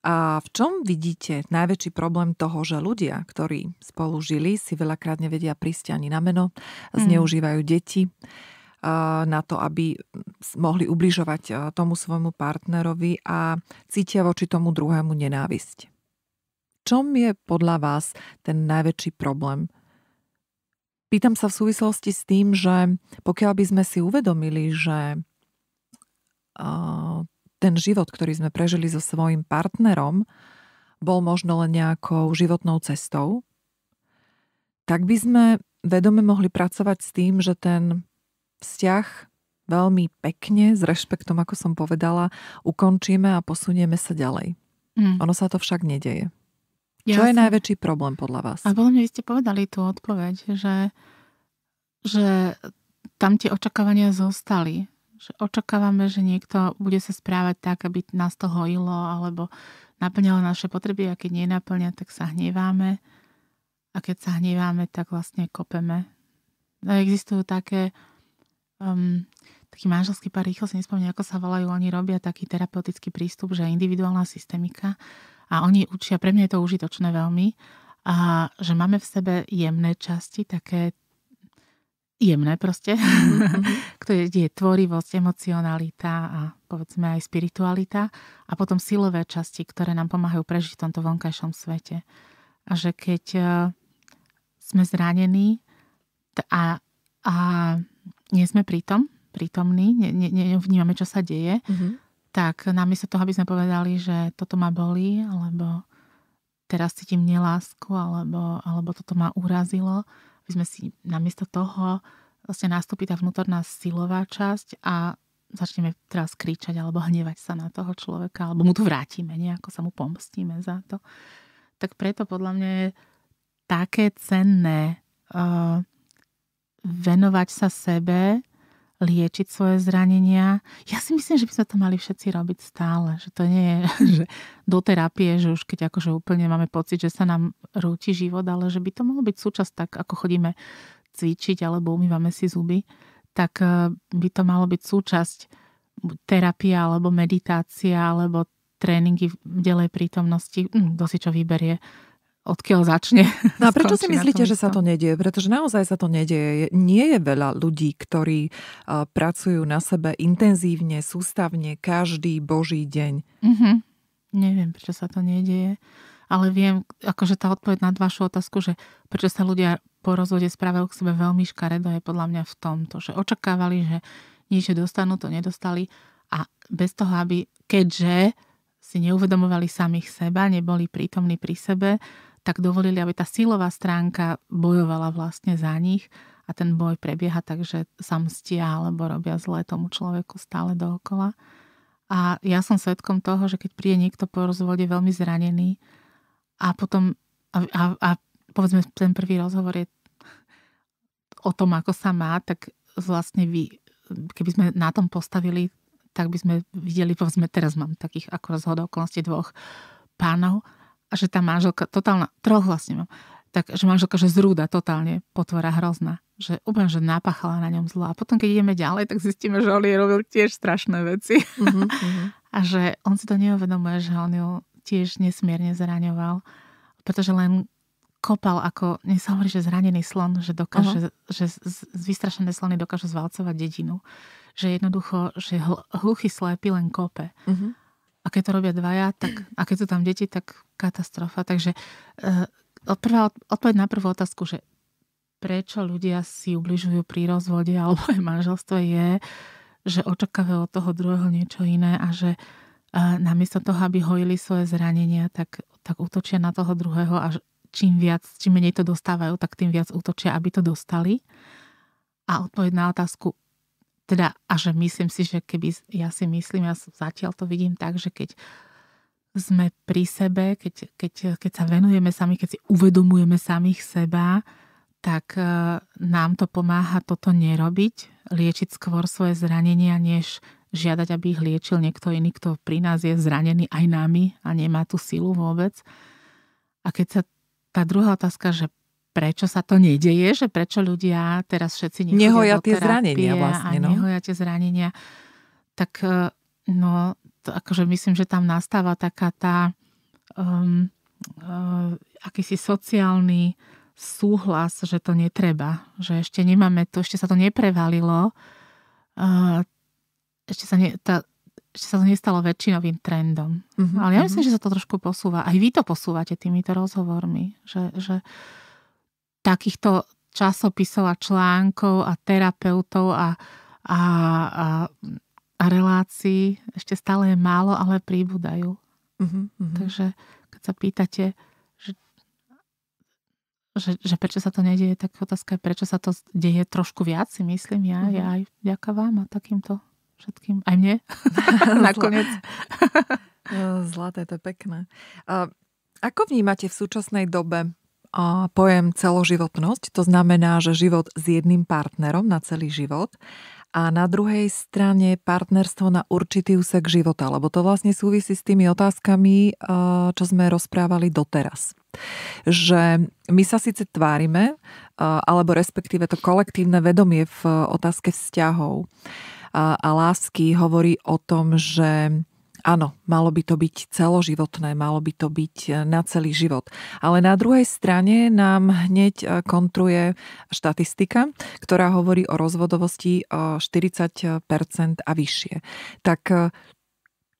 A v čom vidíte najväčší problém toho, že ľudia, ktorí spolu žili, si veľakrát nevedia prísť ani na meno, mhm. zneužívajú deti na to, aby mohli ubližovať tomu svojmu partnerovi a cítia voči tomu druhému nenávisť. V čom je podľa vás ten najväčší problém Pýtam sa v súvislosti s tým, že pokiaľ by sme si uvedomili, že ten život, ktorý sme prežili so svojim partnerom, bol možno len nejakou životnou cestou, tak by sme vedome mohli pracovať s tým, že ten vzťah veľmi pekne, s rešpektom, ako som povedala, ukončíme a posunieme sa ďalej. Mm. Ono sa to však nedeje. Ja Čo som... je najväčší problém podľa vás? A podľa mňa ste povedali tú odpoveď, že, že tam tie očakávania zostali že očakávame, že niekto bude sa správať tak, aby nás to hojilo alebo naplňalo naše potreby a keď nenaplňa, tak sa hneváme. A keď sa hneváme, tak vlastne kopeme. No, existujú také um, taký manželský pár, rýchlo si nespomínam, ako sa volajú, oni robia taký terapeutický prístup, že individuálna systemika a oni učia, pre mňa je to užitočné veľmi, a že máme v sebe jemné časti, také jemné proste, mm-hmm. mm-hmm. kde je tvorivosť, emocionalita a povedzme aj spiritualita a potom silové časti, ktoré nám pomáhajú prežiť v tomto vonkajšom svete. A že keď e, sme zranení a, a nie sme pritom, prítomní, ne, ne, nevnímame, čo sa deje, mm-hmm. tak namiesto toho, aby sme povedali, že toto ma bolí, alebo teraz cítim nelásku, alebo, alebo toto ma urazilo, by sme si namiesto toho vlastne nastúpi tá vnútorná silová časť a začneme teraz kričať alebo hnevať sa na toho človeka, alebo mu to vrátime, nejako sa mu pomstíme za to. Tak preto podľa mňa je také cenné uh, venovať sa sebe liečiť svoje zranenia. Ja si myslím, že by sme to mali všetci robiť stále. Že to nie je že do terapie, že už keď akože úplne máme pocit, že sa nám rúti život, ale že by to mohlo byť súčasť tak, ako chodíme cvičiť alebo umývame si zuby, tak e, by to malo byť súčasť terapia alebo meditácia alebo tréningy v delej prítomnosti. Hm, kto si čo vyberie odkiaľ začne. No a prečo si myslíte, že sa to nedieje? Pretože naozaj sa to nedieje. Nie je veľa ľudí, ktorí pracujú na sebe intenzívne, sústavne, každý boží deň. Mm-hmm. Neviem, prečo sa to nedieje. Ale viem, akože tá odpoveď na vašu otázku, že prečo sa ľudia po rozvode správajú k sebe veľmi škaredo, je podľa mňa v tomto, že očakávali, že niečo dostanú, to nedostali a bez toho, aby keďže si neuvedomovali samých seba, neboli prítomní pri sebe, tak dovolili, aby tá silová stránka bojovala vlastne za nich a ten boj prebieha tak, že sa mstia alebo robia zlé tomu človeku stále dookola. A ja som svetkom toho, že keď príde niekto po rozvode veľmi zranený a potom a, a, a povedzme ten prvý rozhovor je o tom, ako sa má, tak vlastne vy, keby sme na tom postavili, tak by sme videli, povedzme, teraz mám takých ako rozhodov okolnosti dvoch pánov a že tá manželka, totálna, vlastne mám, tak, že manželka, že zrúda totálne, potvora hrozná, že úplne, že napáchala na ňom zlo. A potom, keď ideme ďalej, tak zistíme, že on jej robil tiež strašné veci. Uh-huh. a že on si to neuvedomuje, že on ju tiež nesmierne zraňoval, pretože len kopal ako, nie sa hovorí, že zranený slon, že dokáže, uh-huh. že z, z, vystrašené slony dokážu zvalcovať dedinu. Že jednoducho, že hl, hluchý slepý len kope. Uh-huh. A keď to robia dvaja, tak, a keď sú tam deti, tak katastrofa. Takže eh, prvá, odpoveď na prvú otázku, že prečo ľudia si ubližujú pri rozvode alebo aj manželstve je, že očakávajú od toho druhého niečo iné a že eh, namiesto toho, aby hojili svoje zranenia, tak, tak útočia na toho druhého a čím viac, čím menej to dostávajú, tak tým viac útočia, aby to dostali. A odpoveď na otázku, teda, a že myslím si, že keby, ja si myslím, ja zatiaľ to vidím tak, že keď sme pri sebe, keď, keď, keď sa venujeme sami, keď si uvedomujeme samých seba, tak e, nám to pomáha toto nerobiť, liečiť skôr svoje zranenia, než žiadať, aby ich liečil niekto iný, kto pri nás je zranený aj nami a nemá tú silu vôbec. A keď sa tá druhá otázka, že prečo sa to nedeje, že prečo ľudia teraz všetci nehoja tie zranenia vlastne. No? A nehoja tie zranenia. Tak e, no, to akože myslím, že tam nastáva taká tá um, uh, akýsi sociálny súhlas, že to netreba, že ešte nemáme to, ešte sa to neprevalilo, uh, ešte, sa ne, tá, ešte sa to nestalo väčšinovým trendom. Uh-huh, Ale ja mhm. myslím, že sa to trošku posúva. Aj vy to posúvate týmito rozhovormi, že, že uh, takýchto časopisov a článkov a terapeutov a, a, a, a relácií ešte stále je málo, ale príbudajú. Uh-huh, uh-huh. Takže keď sa pýtate, že, že, že prečo sa to nedieje, tak otázka je, prečo sa to deje trošku viac, si myslím ja. Uh-huh. Ja aj vďaka vám a takýmto všetkým. Aj mne nakoniec. Zlaté, to je pekné. Ako vnímate v súčasnej dobe pojem celoživotnosť, to znamená, že život s jedným partnerom na celý život a na druhej strane partnerstvo na určitý úsek života, lebo to vlastne súvisí s tými otázkami, eh, čo sme rozprávali doteraz. Že my sa síce tvárime, eh, alebo respektíve to kolektívne vedomie v otázke vzťahov eh, a lásky hovorí o tom, že Áno, malo by to byť celoživotné, malo by to byť e, na celý život. Ale na druhej strane nám hneď e, kontruje štatistika, ktorá hovorí o rozvodovosti 40% e, a vyššie. Tak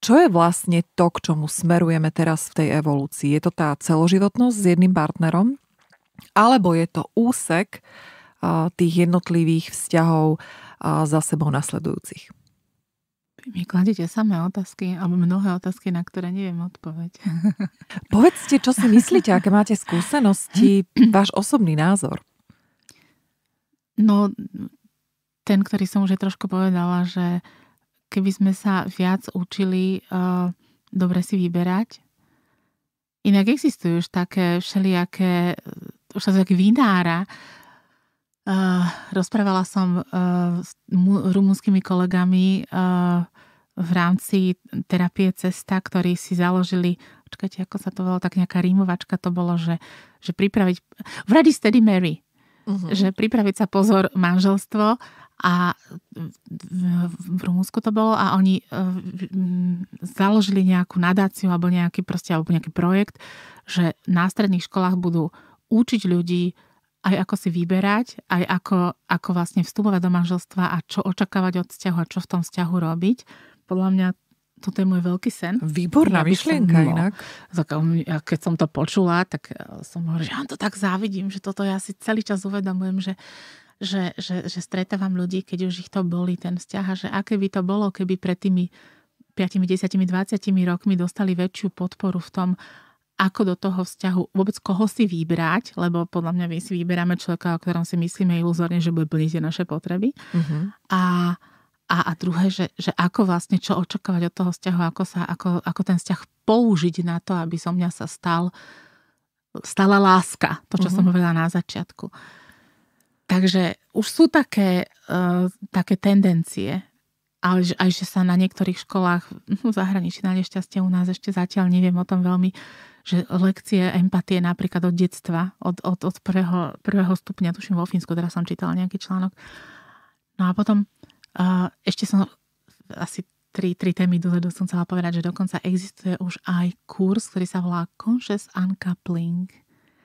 čo je vlastne to, k čomu smerujeme teraz v tej evolúcii? Je to tá celoživotnosť s jedným partnerom? Alebo je to úsek tých jednotlivých vzťahov za sebou nasledujúcich? Vy kladíte samé otázky, alebo mnohé otázky, na ktoré neviem odpoveď. Povedzte, čo si myslíte, aké máte skúsenosti, váš osobný názor. No, ten, ktorý som už trošku povedala, že keby sme sa viac učili uh, dobre si vyberať, inak existujú už také všelijaké, eh, už sa tak vinára, Uh, rozprávala som uh, s rumúnskymi kolegami uh, v rámci terapie cesta, ktorí si založili, počkajte, ako sa to volalo, tak nejaká rímovačka to bolo, že, že pripraviť, v Ready Steady Mary, uh-huh. že pripraviť sa pozor manželstvo a v, v Rumúnsku to bolo a oni založili nejakú nadáciu alebo nejaký, proste, alebo nejaký projekt, že na stredných školách budú učiť ľudí aj ako si vyberať, aj ako, ako vlastne vstupovať do manželstva a čo očakávať od vzťahu a čo v tom vzťahu robiť. Podľa mňa toto je môj veľký sen. Výborná ja myšlienka som, no, inak. Um, ja keď som to počula, tak eh, som hovorila, že ja to tak závidím, že toto ja si celý čas uvedomujem, že, že, že, že stretávam ľudí, keď už ich to boli, ten vzťah a že aké by to bolo, keby pred tými 5, 10, 20 rokmi dostali väčšiu podporu v tom, ako do toho vzťahu, vôbec koho si vybrať, lebo podľa mňa my si vyberáme človeka, o ktorom si myslíme iluzorne, že bude plniť naše potreby. Uh-huh. A, a, a druhé, že, že ako vlastne, čo očakávať od toho vzťahu, ako, sa, ako, ako ten vzťah použiť na to, aby som mňa sa stal, stala láska, to, čo uh-huh. som hovorila na začiatku. Takže už sú také, uh, také tendencie, ale že, aj že sa na niektorých školách no, v zahraničí na nešťastie u nás ešte zatiaľ neviem o tom veľmi, že lekcie empatie napríklad od detstva, od, od, od prvého, prvého stupňa, tuším vo Fínsku, teraz som čítala nejaký článok. No a potom uh, ešte som asi tri, tri témy dozadu som chcela povedať, že dokonca existuje už aj kurz, ktorý sa volá Conscious Uncoupling.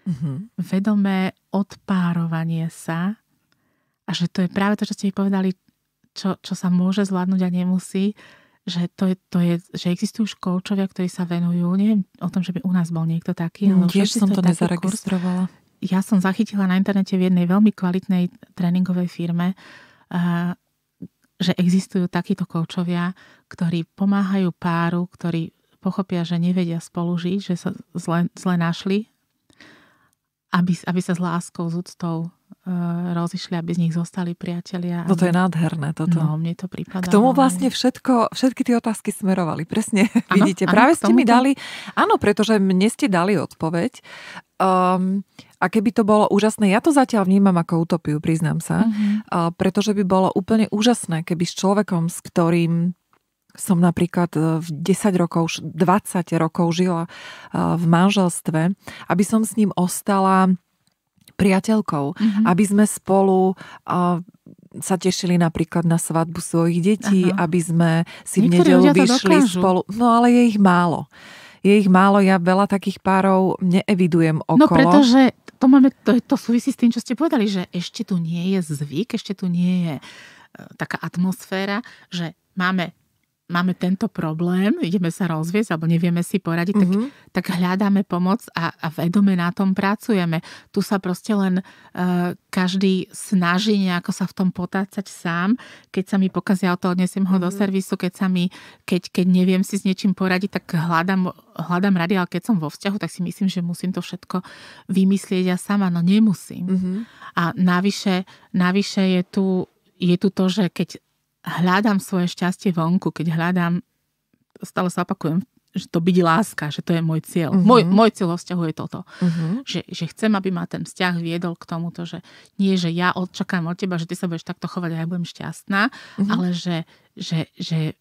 Mm-hmm. Vedomé odpárovanie sa a že to je práve to, čo ste mi povedali, čo, čo sa môže zvládnuť a nemusí, že, to je, to je, že existujú školčovia, ktorí sa venujú. Neviem o tom, že by u nás bol niekto taký. Mm, tiež som to nezaregistrovala. Kurs. Ja som zachytila na internete v jednej veľmi kvalitnej tréningovej firme, uh, že existujú takíto koučovia, ktorí pomáhajú páru, ktorí pochopia, že nevedia spolu žiť, že sa zle, zle našli, aby, aby sa s láskou, s úctou E, rozišli, aby z nich zostali priatelia. No to je nádherné toto. No, mne to prípada. K tomu vlastne všetko, všetky tie otázky smerovali. Presne, ano, vidíte. Ano, Práve ste mi dali, áno, pretože mne ste dali odpoveď. Um, a keby to bolo úžasné, ja to zatiaľ vnímam ako utopiu, priznám sa, uh-huh. uh, pretože by bolo úplne úžasné, keby s človekom, s ktorým som napríklad e, v 10 rokov, 20 rokov žila v manželstve, aby som s ním ostala priateľkou, mm-hmm. aby sme spolu uh, sa tešili napríklad na svadbu svojich detí, Aha. aby sme si v nedelu vyšli dokážu. spolu. No ale je ich málo. Je ich málo, ja veľa takých párov neevidujem okolo. No pretože to, máme, to, to súvisí s tým, čo ste povedali, že ešte tu nie je zvyk, ešte tu nie je e, taká atmosféra, že máme máme tento problém, ideme sa rozviesť alebo nevieme si poradiť, mm-hmm. tak, mhm. tak hľadáme pomoc a, a vedome na tom pracujeme. Tu sa proste len uh, každý snaží nejako sa v tom potácať sám. Keď sa mi pokazia auto, odnesiem ho mm-hmm. do mhm. servisu, keď sa mi, keď, keď neviem si s niečím poradiť, tak hľadám, hľadám rady, ale keď som vo vzťahu, tak si myslím, že musím to všetko vymyslieť ja sama. No nemusím. Mm-hmm. A navyše, navyše je tu je tu to, že keď hľadám svoje šťastie vonku, keď hľadám, stále sa opakujem, že to byť láska, že to je môj cieľ. Uh-huh. Môj, môj cieľ vo vzťahu je toto. Uh-huh. Že, že chcem, aby ma ten vzťah viedol k tomuto, že nie, že ja očakám od teba, že ty sa budeš takto chovať a ja budem šťastná, uh-huh. ale že, že, že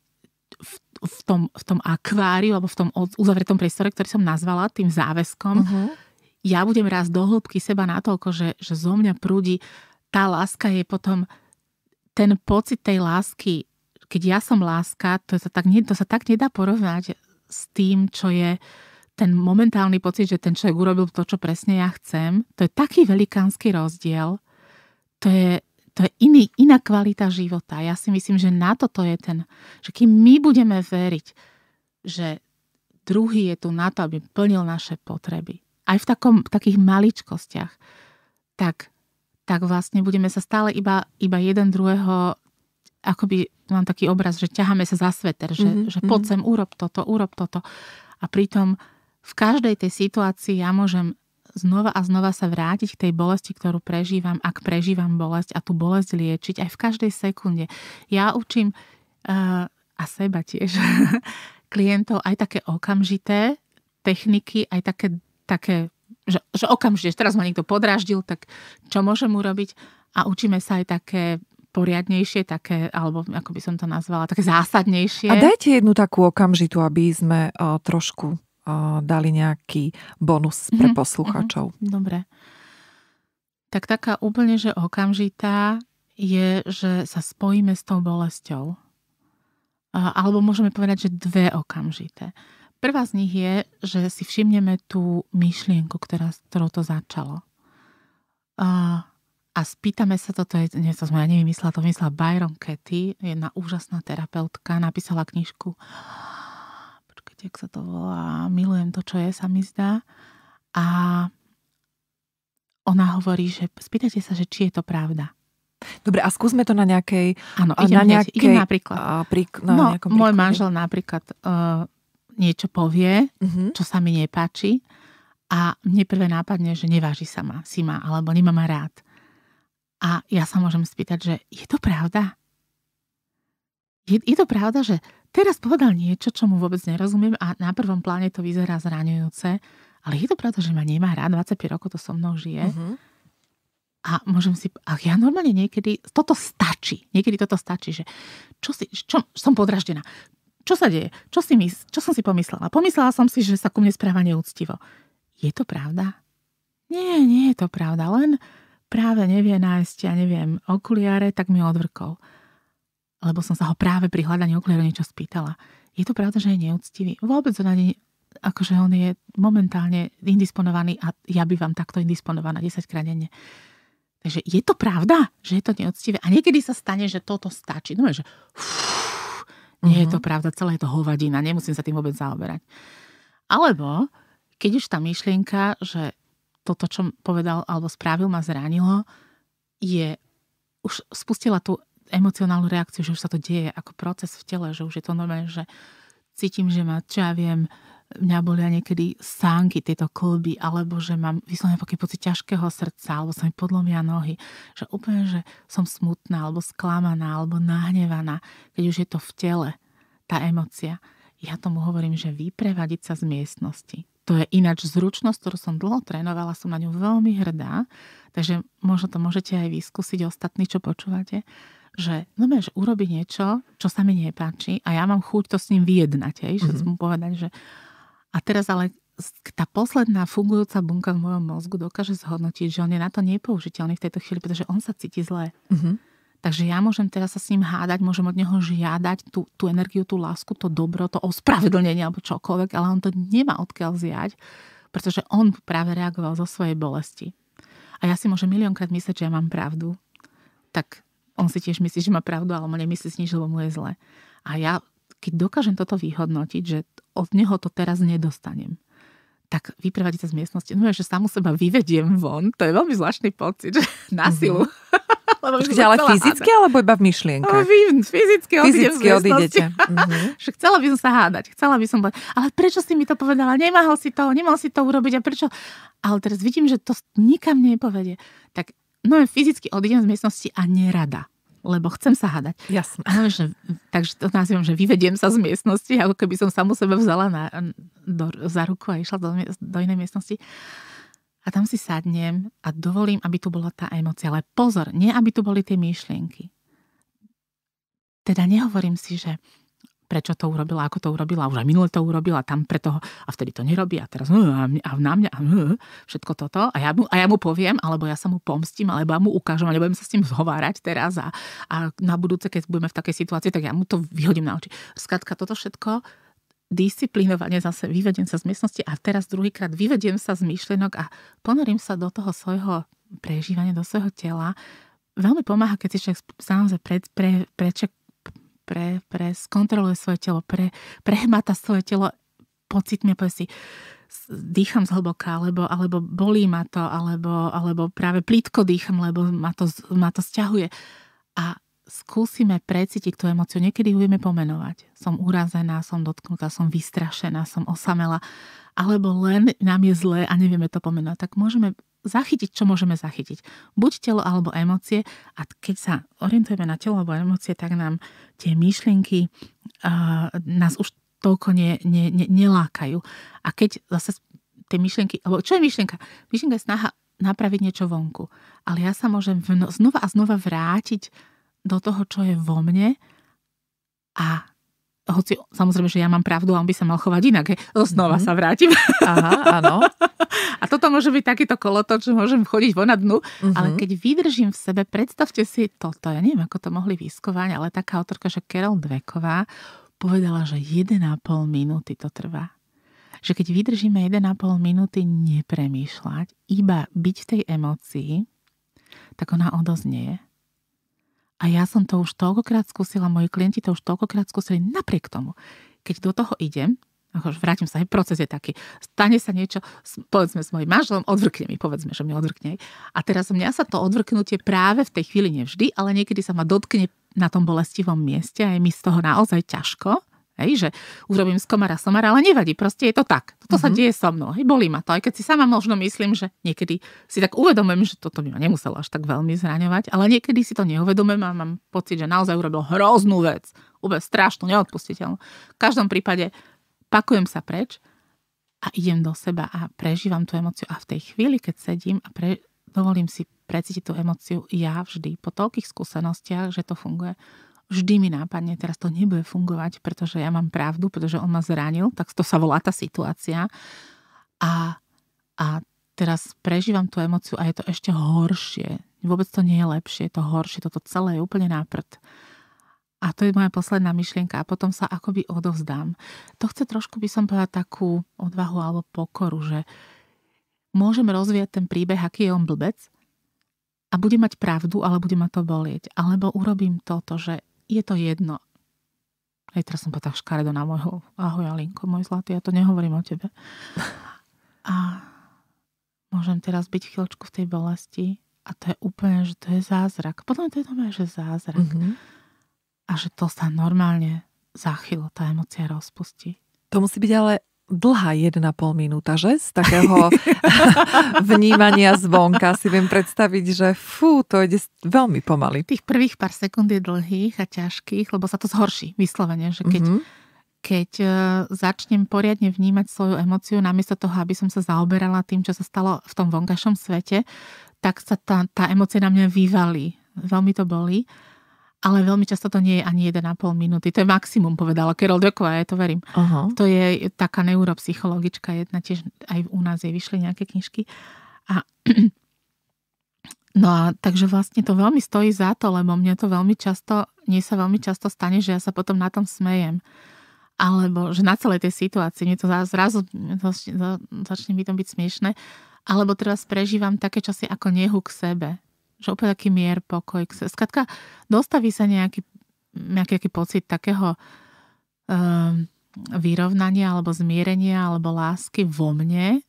v, v, tom, v tom akváriu alebo v tom uzavretom priestore, ktorý som nazvala tým záväzkom, uh-huh. ja budem raz do hĺbky seba natoľko, že, že zo mňa prúdi tá láska je potom ten pocit tej lásky, keď ja som láska, to sa tak, to sa tak nedá porovnať s tým, čo je ten momentálny pocit, že ten človek urobil to, čo presne ja chcem, to je taký velikánsky rozdiel. To je, to je iný, iná kvalita života. Ja si myslím, že na toto je ten, že kým my budeme veriť, že druhý je tu na to, aby plnil naše potreby, aj v takom, takých maličkostiach, tak tak vlastne budeme sa stále iba, iba jeden druhého akoby mám taký obraz, že ťaháme sa za sveter, že, mm-hmm. že mhm. poď sem, urob toto, urob toto. A pritom v každej tej situácii ja môžem znova a znova sa vrátiť k tej bolesti, ktorú prežívam, ak prežívam bolesť a tú bolesť liečiť aj v každej sekunde. Ja učím uh, a seba tiež klientov aj také okamžité techniky, aj také, také že, že okamžite, že teraz ma niekto podráždil, tak čo môžem urobiť? A učíme sa aj také poriadnejšie, také, alebo ako by som to nazvala, také zásadnejšie. A dajte jednu takú okamžitú, aby sme uh, trošku uh, dali nejaký bonus mm-hmm. pre mhm, poslucháčov. Mm-hmm. Dobre. Tak taká úplne, že okamžitá je, že sa spojíme s tou bolesťou. Uh, alebo môžeme povedať, že dve okamžité. Prvá z nich je, že si všimneme tú myšlienku, ktorá, ktorou to začalo. A, a spýtame sa, toto je, nie, to sme ja nevymyslela, to myslela Byron Katy, jedna úžasná terapeutka, napísala knižku počkajte, ak sa to volá, milujem to, čo je, sa mi zdá. A ona hovorí, že spýtajte sa, že či je to pravda. Dobre, a skúsme to na nejakej... Áno, idem, na nejakej, idem napríklad. na no, môj príklade. manžel napríklad uh, niečo povie, mm-hmm. čo sa mi nepáči a mne prvé nápadne, že neváži sa ma, si ma, alebo nemá ma rád. A ja sa môžem spýtať, že je to pravda? Je, je to pravda, že teraz povedal niečo, čo mu vôbec nerozumiem a na prvom pláne to vyzerá zraňujúce, ale je to pravda, že ma nemá rád, 25 rokov to so mnou žije. Uh-huh. A môžem si, a ja normálne niekedy, toto stačí, niekedy toto stačí, že čo si, čo, som podraždená, čo sa deje? Čo, si mys- čo som si pomyslela? Pomyslela som si, že sa ku mne správa neúctivo. Je to pravda? Nie, nie je to pravda, len práve nevie nájsť, ja neviem, okuliare, tak mi odvrkol. Lebo som sa ho práve pri hľadaní okuliarov niečo spýtala. Je to pravda, že je neúctivý? Vôbec on ani, akože on je momentálne indisponovaný a ja by vám takto indisponovaná 10 krát denne. Takže je to pravda, že je to neúctivé? A niekedy sa stane, že toto stačí. No, že fú, nie mm-hmm. je to mhm. pravda, celé je to hovadina, nemusím sa tým vôbec zaoberať. Alebo keď už tá myšlienka, že toto, čo povedal alebo správil, ma zranilo, je, už spustila tú emocionálnu reakciu, že už sa to deje ako proces v tele, že už je to normálne, že cítim, že ma, čo ja viem, mňa bolia niekedy sánky, tieto kolby, alebo že mám vyslovene taký pocit ťažkého srdca, alebo sa mi podlomia nohy, že úplne, že som smutná, alebo sklamaná, alebo nahnevaná, keď už je to v tele, tá emocia. Ja tomu hovorím, že vyprevadiť sa z miestnosti. To je ináč zručnosť, ktorú som dlho trénovala, som na ňu veľmi hrdá, takže možno to môžete aj vyskúsiť ostatní, čo počúvate, že, no že urobi niečo, čo sa mi nepáči a ja mám chuť to s ním vyjednať, hej, mm-hmm. že mhm. mu povedať, že a teraz ale tá posledná fungujúca bunka v mojom mozgu dokáže zhodnotiť, že on je na to nepoužiteľný v tejto chvíli, pretože on sa cíti zle. Mm-hmm. Takže ja môžem teraz sa s ním hádať, môžem od neho žiadať tú, tú energiu, tú lásku, to dobro, to ospravedlnenie alebo čokoľvek, ale on to nemá odkiaľ zjať, pretože on práve reagoval zo svojej bolesti. A ja si môžem miliónkrát myslieť, že ja mám pravdu. Tak on si tiež myslí, že má pravdu, ale on nemyslí si nič, lebo mu je zle. A ja keď dokážem toto vyhodnotiť, že od neho to teraz nedostanem, tak vyprevadí sa z miestnosti. No že samu seba vyvediem von, to je veľmi zvláštny pocit, že na mhm. silu. Mm-hmm. Počkej, ale fyzicky hádať. alebo iba v myšlienkach? No, vy, fyzicky, fyzicky odídete. Mm-hmm. chcela by som sa hádať, chcela by som povedať, ale prečo si mi to povedala, nemohol si to, nemohol si to urobiť a prečo? Ale teraz vidím, že to nikam nepovedie. Tak no ja fyzicky odídem z miestnosti a nerada lebo chcem sa hádať. Jasne. No, že, takže to nazývam, že vyvediem sa z miestnosti, ako keby som samu sebe vzala na, do, za ruku a išla do, do inej miestnosti. A tam si sadnem a dovolím, aby tu bola tá emocia. Ale pozor, nie aby tu boli tie myšlienky. Teda nehovorím si, že prečo to urobila, ako to urobila, už aj minule to urobila, tam preto, a vtedy to nerobí, a teraz hm, a, a na mňa, a, hm, hm, všetko toto. A ja, mu, a ja mu poviem, alebo ja sa mu pomstím, alebo ja mu ukážem, alebo budem sa s tým zhovárať teraz a, a na budúce, keď budeme v takej situácii, tak ja mu to vyhodím na oči. Skladka, toto všetko disciplinovane zase vyvediem sa z miestnosti a teraz druhýkrát vyvediem sa z myšlenok a ponorím sa do toho svojho prežívania, do svojho tela. Veľmi pomáha, keď si človek samozrejme pre, pre, preček, pre, pre skontroluje svoje telo, pre, prehmata svoje telo pocitmi a povie si, dýcham zhlboka, alebo, alebo bolí ma to, alebo, alebo práve plítko dýcham, lebo ma to, ma to stiahuje. A skúsime precítiť tú emociu. Niekedy ju vieme pomenovať. Som urazená, som dotknutá, som vystrašená, som osamela. Alebo len nám je zlé a nevieme to pomenovať. Tak môžeme zachytiť, čo môžeme zachytiť. Buď telo alebo emócie. A keď sa orientujeme na telo alebo emócie, tak nám tie myšlienky uh, nás už toľko ne, ne, ne, nelákajú. A keď zase tie myšlienky, alebo čo je myšlienka? Myšlienka je snaha napraviť niečo vonku. Ale ja sa môžem vno, znova a znova vrátiť do toho, čo je vo mne a hoci samozrejme, že ja mám pravdu a on by sa mal chovať inak. He. Znova mm-hmm. sa vrátim. Aha, áno. A toto môže byť takýto kolotoč, že môžem chodiť von na dnu, mm-hmm. ale keď vydržím v sebe, predstavte si toto, ja neviem, ako to mohli výskovať, ale taká autorka, že Carol Dveková povedala, že 1,5 minúty to trvá že keď vydržíme 1,5 minúty nepremýšľať, iba byť v tej emocii, tak ona odoznie. A ja som to už toľkokrát skúsila, moji klienti to už toľkokrát skúsili. Napriek tomu, keď do toho idem, akože vrátim sa, aj proces je taký. Stane sa niečo, povedzme s mojim manželom, odvrkne mi, povedzme, že mi odvrkne. A teraz mňa sa to odvrknutie práve v tej chvíli nevždy, ale niekedy sa ma dotkne na tom bolestivom mieste a je mi z toho naozaj ťažko. Hej, že urobím z komara somara, ale nevadí, proste je to tak. Toto mm-hmm. sa mhm. deje so mnou. Hej, bolí ma to, aj keď si sama možno myslím, že niekedy si tak uvedomujem, že toto by ma nemuselo až tak veľmi zraňovať, ale niekedy si to neuvedomujem a mám pocit, že naozaj urobil hroznú vec. Úplne strašnú, neodpustiteľnú. V každom prípade pakujem sa preč a idem do seba a prežívam tú emociu a v tej chvíli, keď sedím a pre, dovolím si precítiť tú emociu ja vždy po toľkých skúsenostiach, že to funguje, vždy mi nápadne, teraz to nebude fungovať, pretože ja mám pravdu, pretože on ma zranil, tak to sa volá tá situácia. A, a teraz prežívam tú emociu a je to ešte horšie. Vôbec to nie je lepšie, je to horšie, toto celé je úplne náprd. A to je moja posledná myšlienka a potom sa akoby odovzdám. To chce trošku by som povedala takú odvahu alebo pokoru, že môžem rozvíjať ten príbeh, aký je on blbec a bude mať pravdu, ale bude ma to bolieť. Alebo urobím toto, že je to jedno. Aj teraz som povedala škaredo na môjho, ahoj Alinko, môj zlatý, ja to nehovorím o tebe. A môžem teraz byť chvíľočku v tej bolesti a to je úplne, že to je zázrak. Potom to je normálne, že zázrak. Mm-hmm. A že to sa normálne za chvíľu tá emocia rozpustí. To musí byť ale dlhá 1,5 minúta, že? Z takého vnímania zvonka si viem predstaviť, že fú, to ide veľmi pomaly. Tých prvých pár sekúnd je dlhých a ťažkých, lebo sa to zhorší vyslovene, že keď, mm-hmm. keď e, začnem poriadne vnímať svoju emociu, namiesto toho, aby som sa zaoberala tým, čo sa stalo v tom vonkašom svete, tak sa tá, tá emocia na mňa vyvalí. Veľmi to bolí ale veľmi často to nie je ani 1,5 minúty. To je maximum, povedala Carol Dweková, ja to verím. Uh-huh. To je taká neuropsychologička jedna, tiež aj u nás jej vyšli nejaké knižky. A No a takže vlastne to veľmi stojí za to, lebo mne to veľmi často, nie sa veľmi často stane, že ja sa potom na tom smejem. Alebo že na celej tej situácii, mne to zrazu začne mi to byť smiešne. Alebo teraz prežívam také časy ako nehu k sebe že úplne taký mier, pokoj. Skladka, dostaví sa nejaký, nejaký, nejaký pocit takého um, vyrovnania alebo zmierenia alebo lásky vo mne.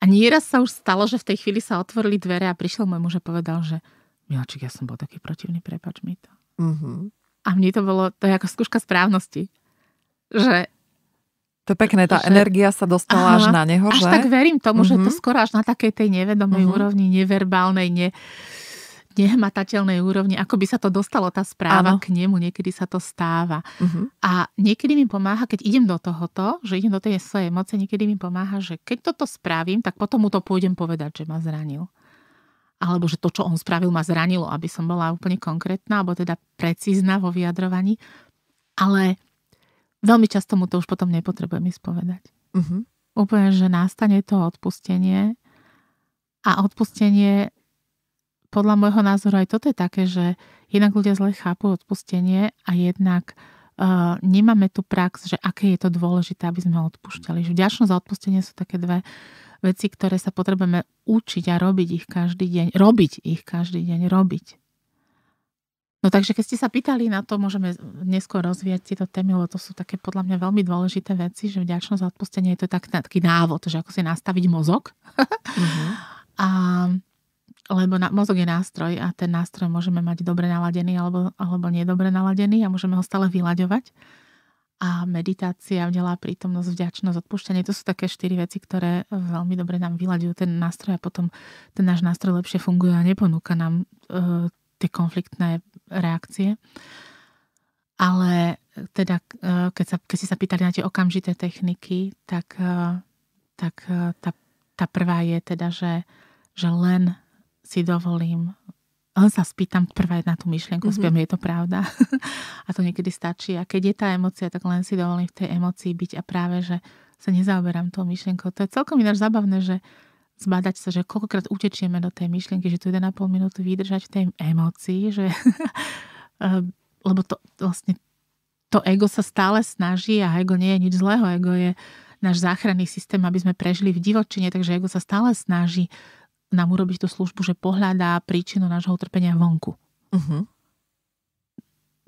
A nieraz sa už stalo, že v tej chvíli sa otvorili dvere a prišiel môj muž a povedal, že Miláčik, ja som bol taký protivný, prepač mi to. Uh-huh. A mne to bolo, to je ako skúška správnosti. Že to je pekné, tá že... energia sa dostala Aha, až na neho, až že? tak verím tomu, uh-huh. že to mhm. skoro až na takej tej nevedomej uh-huh. úrovni, neverbálnej, ne, nehmatateľnej úrovni, ako by sa to dostalo, tá správa ano. k nemu, niekedy sa to stáva. Uh-huh. A niekedy mi pomáha, keď idem do tohoto, že idem do tej svojej emoce, niekedy mi pomáha, že keď toto spravím, tak potom mu to pôjdem povedať, že ma zranil. Alebo že to, čo on spravil, ma zranilo, aby som bola úplne konkrétna, alebo teda precízna vo vyjadrovaní. Ale veľmi často mu to už potom nepotrebujem ísť povedať. Uh-huh. Úplne, že nastane to odpustenie a odpustenie podľa môjho názoru aj toto je také, že jednak ľudia zle chápu odpustenie a jednak uh, nemáme tu prax, že aké je to dôležité, aby sme odpúšťali. Že vďačnosť a odpustenie sú také dve veci, ktoré sa potrebujeme učiť a robiť ich každý deň. Robiť ich každý deň, robiť. No takže keď ste sa pýtali na to, môžeme neskôr rozvíjať tieto témy, lebo to sú také podľa mňa veľmi dôležité veci, že vďačnosť za odpustenie je to tak, taký návod, že ako si nastaviť mozog. Mm-hmm. a, lebo na, mozog je nástroj a ten nástroj môžeme mať dobre naladený alebo, alebo nedobre naladený a môžeme ho stále vyľaďovať. A meditácia, vdelá prítomnosť, vďačnosť, odpúšťanie, to sú také štyri veci, ktoré veľmi dobre nám vyľaďujú ten nástroj a potom ten náš nástroj lepšie funguje a neponúka nám e, tie konfliktné reakcie. Ale eh, teda, eh, keď, sa, keď si sa pýtali na tie okamžité techniky, tak, eh, tak tá, tá prvá je teda, že, že len si dovolím, len sa spýtam prvá na tú myšlienku, mm-hmm. spýtam, je to pravda. a to niekedy stačí. A keď je tá emocia, tak len si dovolím v tej emocii byť a práve, že sa nezaoberám tou myšlienkou. To je celkom ináč zabavné, že, zbadať sa, že koľkokrát utečieme do tej myšlienky, že tu 1,5 minútu vydržať v tej emocii, že, eh, lebo to vlastne to ego sa stále snaží a ego nie je nič zlého, ego je náš záchranný systém, aby sme prežili v divočine, takže ego sa stále snaží nám urobiť tú službu, že pohľadá príčinu nášho utrpenia vonku. Uh-huh.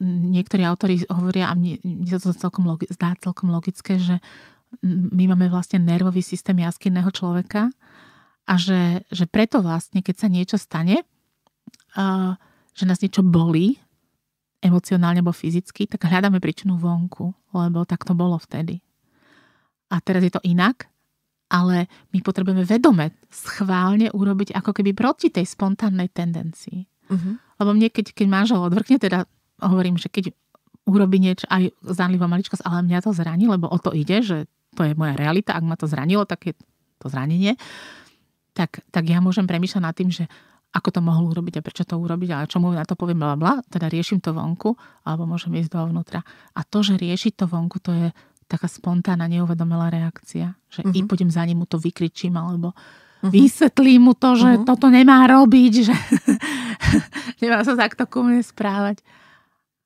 Niektorí autori hovoria, a mne, mne sa to celkom logi- zdá celkom logické, že my máme vlastne nervový systém jaskinného človeka, a že, že preto vlastne, keď sa niečo stane, uh, že nás niečo bolí, emocionálne alebo fyzicky, tak hľadáme príčinu vonku, lebo tak to bolo vtedy. A teraz je to inak, ale my potrebujeme vedome, schválne urobiť ako keby proti tej spontánnej tendencii. Uh-huh. Lebo mne, keď, keď manžel odvrkne, teda hovorím, že keď urobí niečo aj zánlivá maličkosť, ale mňa to zraní, lebo o to ide, že to je moja realita, ak ma to zranilo, tak je to zranenie. Uh, tak, tak ja môžem premýšľať nad tým, že ako to mohol urobiť a prečo to urobiť, ale čo mu na to poviem bla bla, teda riešim to vonku, alebo môžem ísť dovnútra. A to, že riešiť to vonku, to je taká spontánna, neuvedomelá reakcia, že uh-huh. i mhm. pôjdem za ním, mu to vykričím, alebo uh-huh. vysvetlím mu to, že uh-huh. toto nemá robiť, že nemá sa takto ku mne správať.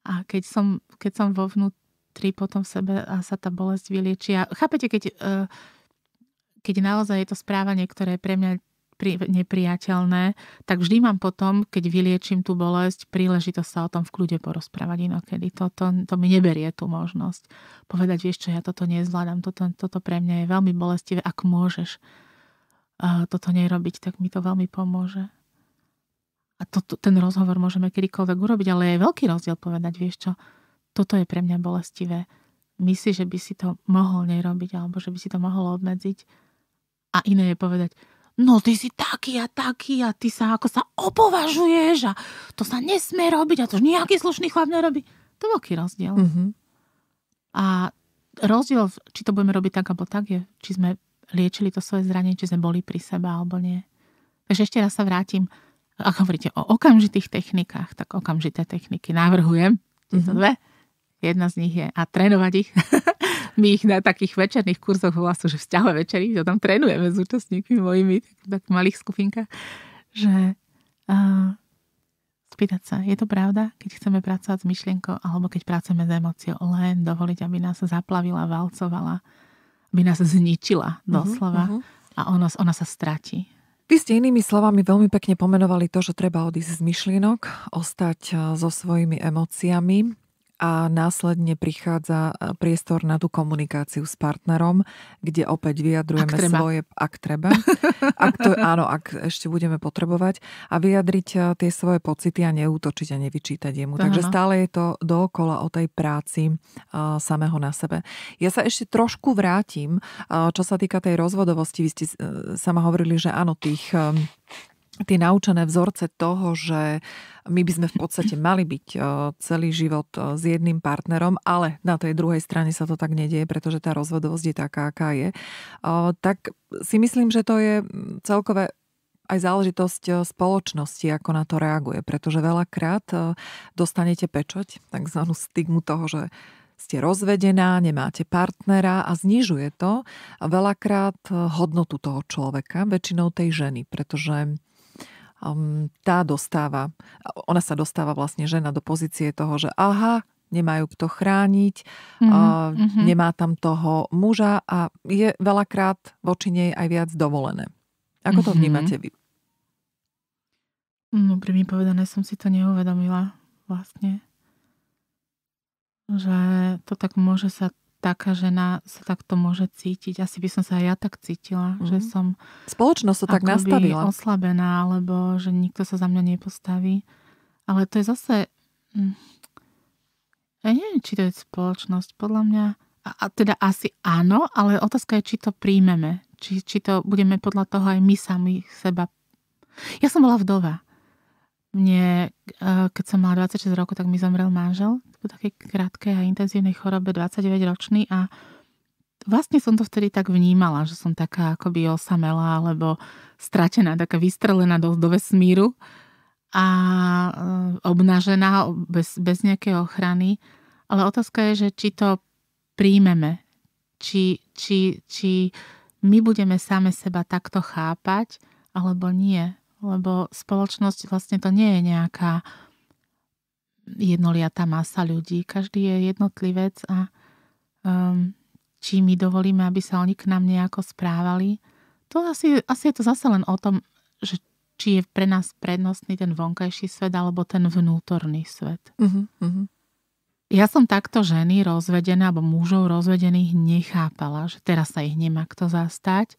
A keď som, keď som vo vnútri potom v sebe a sa tá bolesť vyliečia. Chápete, keď uh, keď naozaj je to správanie, ktoré je pre mňa pri, nepriateľné, tak vždy mám potom, keď vyliečím tú bolesť, príležitosť sa o tom v kľude porozprávať inokedy. To, to, to mi neberie tú možnosť. Povedať, vieš čo, ja toto nezvládam, toto, toto pre mňa je veľmi bolestivé, ak môžeš uh, toto nerobiť, tak mi to veľmi pomôže. A to, to, ten rozhovor môžeme kedykoľvek urobiť, ale je veľký rozdiel povedať, vieš čo, toto je pre mňa bolestivé. Myslíš, že by si to mohol nerobiť, alebo že by si to mohol obmedziť? A iné je povedať, no ty si taký a taký a ty sa ako sa opovažuješ a to sa nesmie robiť a to už nejaký slušný chlap nerobí. To je veľký rozdiel. Mm-hmm. A rozdiel, či to budeme robiť tak alebo tak, je, či sme liečili to svoje zranenie, či sme boli pri sebe alebo nie. Takže ešte raz sa vrátim. Ak hovoríte o okamžitých technikách, tak okamžité techniky navrhujem. Tieto mm-hmm. dve. Jedna z nich je a trénovať ich. My ich na takých večerných kurzoch volá sú, že vzťahové večery, že tam trénujeme s účastníkmi mojimi, tak, tak malých skupinkách, že uh, spýtať sa, je to pravda, keď chceme pracovať s myšlienkou alebo keď pracujeme s emóciou, len dovoliť, aby nás zaplavila, valcovala, aby nás zničila mhm, doslova uh-huh, uh-huh. a ono, ona sa stratí. Vy ste inými slovami veľmi pekne pomenovali to, že treba odísť z myšlienok, ostať so svojimi emóciami a následne prichádza e, priestor na tú komunikáciu s partnerom, kde opäť vyjadrujeme ak treba. svoje, ak treba, ak to, áno, ak ešte budeme potrebovať a vyjadriť e, tie svoje pocity a neútočiť a nevyčítať jemu. Aha. Takže stále je to dookola o tej práci uh, samého na sebe. Ja sa ešte trošku vrátim, uh, čo sa týka tej rozvodovosti. Vy ste uh, sama hovorili, že áno, tých... Um, tie naučené vzorce toho, že my by sme v podstate mali byť e, celý život e, s jedným partnerom, ale na tej druhej strane sa to tak nedieje, pretože tá rozvodovosť je taká, aká je, e, tak si myslím, že to je celkové aj záležitosť spoločnosti, ako na to reaguje, pretože veľakrát dostanete pečoť, takzvanú stigmu toho, že ste rozvedená, nemáte partnera a znižuje to veľakrát hodnotu toho človeka, väčšinou tej ženy, pretože um, tá dostáva, ona sa dostáva vlastne žena do pozície toho, že aha, nemajú kto chrániť, mm-hmm. nemá tam toho muža a je veľakrát voči nej aj viac dovolené. Ako to mm-hmm. vnímate vy? No, pri povedané som si to neuvedomila vlastne. Že to tak môže sa taká žena sa takto môže cítiť. Asi by som sa aj ja tak cítila, mm-hmm. že mhm. som... Spoločnosť sa tak nastavila. oslabená, alebo že nikto sa za mňa nepostaví. Ale to je zase... Hm, ja neviem, či to je spoločnosť. Podľa mňa... A, a teda asi áno, ale otázka je, či to príjmeme. Či, či to budeme podľa toho aj my sami seba... Ja som bola vdova mne, eh, keď som mala 26 rokov, tak mi zomrel manžel po takej krátkej a intenzívnej chorobe, 29-ročný a vlastne som to vtedy tak vnímala, že som taká akoby osamela alebo stratená, taká vystrelená do, do vesmíru a eh, obnažená bez, bez nejakej ochrany. Ale otázka je, že či to príjmeme, či, či, či my budeme same seba takto chápať alebo nie lebo spoločnosť vlastne to nie je nejaká jednoliatá masa ľudí. Každý je jednotlivec a um, či my dovolíme, aby sa oni k nám nejako správali, to asi, asi je to zase len o tom, že či je pre nás prednostný ten vonkajší svet alebo ten vnútorný svet. Uh-huh, uh-huh. Ja som takto ženy rozvedené alebo mužov rozvedených nechápala, že teraz sa ich nemá kto zastať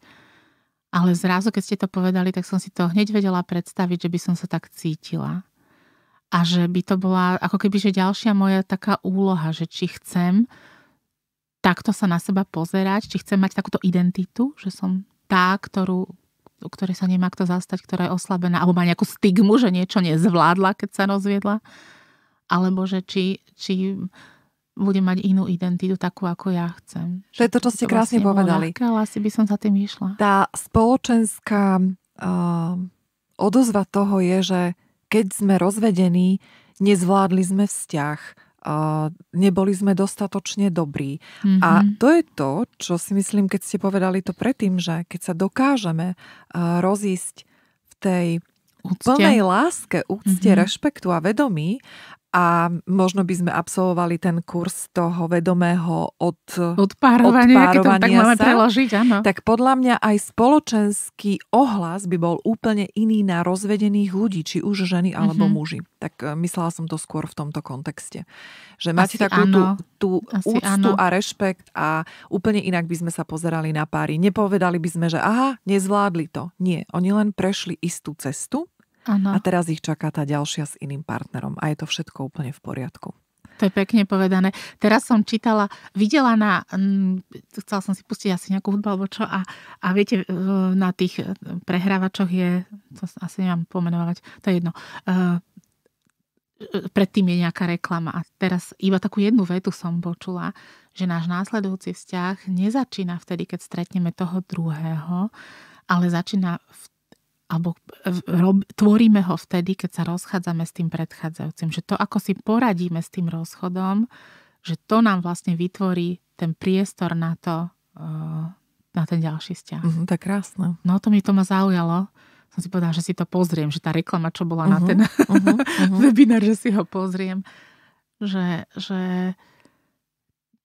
ale zrazu, keď ste to povedali, tak som si to hneď vedela predstaviť, že by som sa tak cítila. A že by to bola ako keby, že ďalšia moja taká úloha, že či chcem takto sa na seba pozerať, či chcem mať takúto identitu, že som tá, ktorú, ktorej sa nemá kto zastať, ktorá je oslabená, alebo má nejakú stigmu, že niečo nezvládla, keď sa rozviedla. Alebo že či, či bude mať inú identitu, takú, ako ja chcem. To je to, čo ste to vlastne krásne vlastne povedali. Ľahké, ale asi by som za tým išla. Tá spoločenská uh, odozva toho je, že keď sme rozvedení, nezvládli sme vzťah, uh, neboli sme dostatočne dobrí. Mm-hmm. A mhm. to je to, čo si myslím, keď ste povedali to predtým, že keď sa dokážeme uh, rozísť v tej úcte. plnej láske, úcte, mm-hmm. rešpektu a vedomí a možno by sme absolvovali ten kurz toho vedomého od, odpárovania, odpárovania tak máme preložiť, áno. tak podľa mňa aj spoločenský ohlas by bol úplne iný na rozvedených ľudí, či už ženy alebo mm-hmm. muži. Tak e, myslela som to skôr v tomto kontexte. Že máte Asi takú áno. tú, tú Asi úctu áno. a rešpekt a úplne inak by sme sa pozerali na páry. Nepovedali by sme, že aha, nezvládli to. Nie, oni len prešli istú cestu Ano. A teraz ich čaká tá ďalšia s iným partnerom a je to všetko úplne v poriadku. To je pekne povedané. Teraz som čítala, videla na, chcela som si pustiť asi nejakú hudbu alebo čo a, a viete, na tých e, prehrávačoch je, to asi nemám pomenovať, to je jedno, uh, predtým je nejaká reklama a teraz iba takú jednu vetu som počula, že náš následujúci vzťah nezačína vtedy, keď stretneme toho druhého, ale začína v alebo e, rob, tvoríme ho vtedy, keď sa rozchádzame s tým predchádzajúcim. Že to, ako si poradíme s tým rozchodom, že to nám vlastne vytvorí ten priestor na to, e, na ten ďalší vzťah. Mm, tak krásne. No to mi to ma zaujalo. Som si povedala, že si to pozriem, že tá reklama, čo bola uh-huh, na mhm, ten uh-huh, uh-huh. webinár, že si ho pozriem. Že, že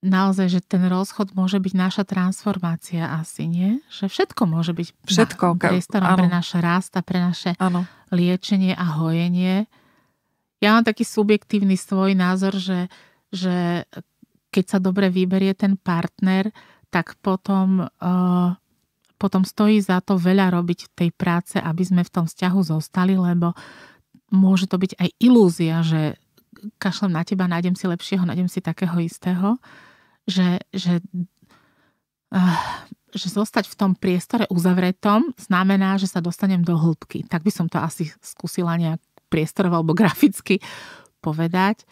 naozaj, že ten rozchod môže byť naša transformácia asi, nie? Že všetko môže byť všetko, na, priestorom áno. pre náš rast a pre naše áno. liečenie a hojenie. Ja mám taký subjektívny svoj názor, že, že keď sa dobre vyberie ten partner, tak potom, uh, potom stojí za to veľa robiť tej práce, aby sme v tom vzťahu zostali, lebo môže to byť aj ilúzia, že kašlem na teba, nájdem si lepšieho, nájdem si takého istého že, že, uh, že zostať v tom priestore uzavretom znamená, že sa dostanem do hĺbky. Tak by som to asi skúsila nejak priestorovo alebo graficky povedať,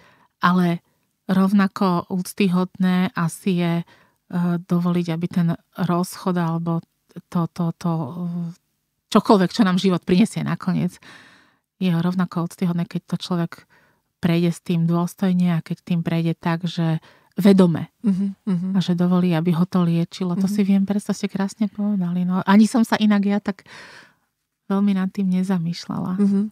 ale rovnako úctyhodné asi je uh, dovoliť, aby ten rozchod alebo to, to, to, čokoľvek, čo nám život prinesie nakoniec, je rovnako úctyhodné, keď to človek prejde s tým dôstojne a keď tým prejde tak, že vedome. Uh-huh, uh-huh. A že dovolí, aby ho to liečilo. Uh-huh. To mm-hmm. si viem, preto ste krásne povedali. No, ani som sa inak ja tak veľmi nad tým nezamýšľala. Mm-hmm.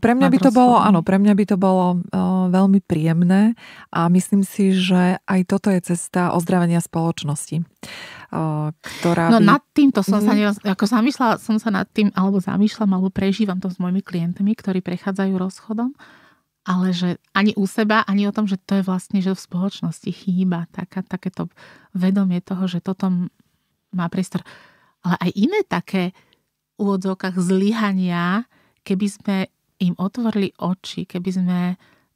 Pre mňa by to bolo, áno, pre mňa by to bolo uh, veľmi príjemné a myslím si, že aj toto je cesta ozdravenia spoločnosti, uh, ktorá... No by... nad týmto som mm-hmm. sa, mhm. ako zamýšľala som sa nad tým, alebo zamýšľam, alebo prežívam to s mojimi klientmi, ktorí prechádzajú rozchodom. Uh, ale že ani u seba, ani o tom, že to je vlastne, že v spoločnosti chýba taká, takéto vedomie toho, že toto má priestor. Ale aj iné také úvodzovkách zlyhania, keby sme im otvorili oči, keby sme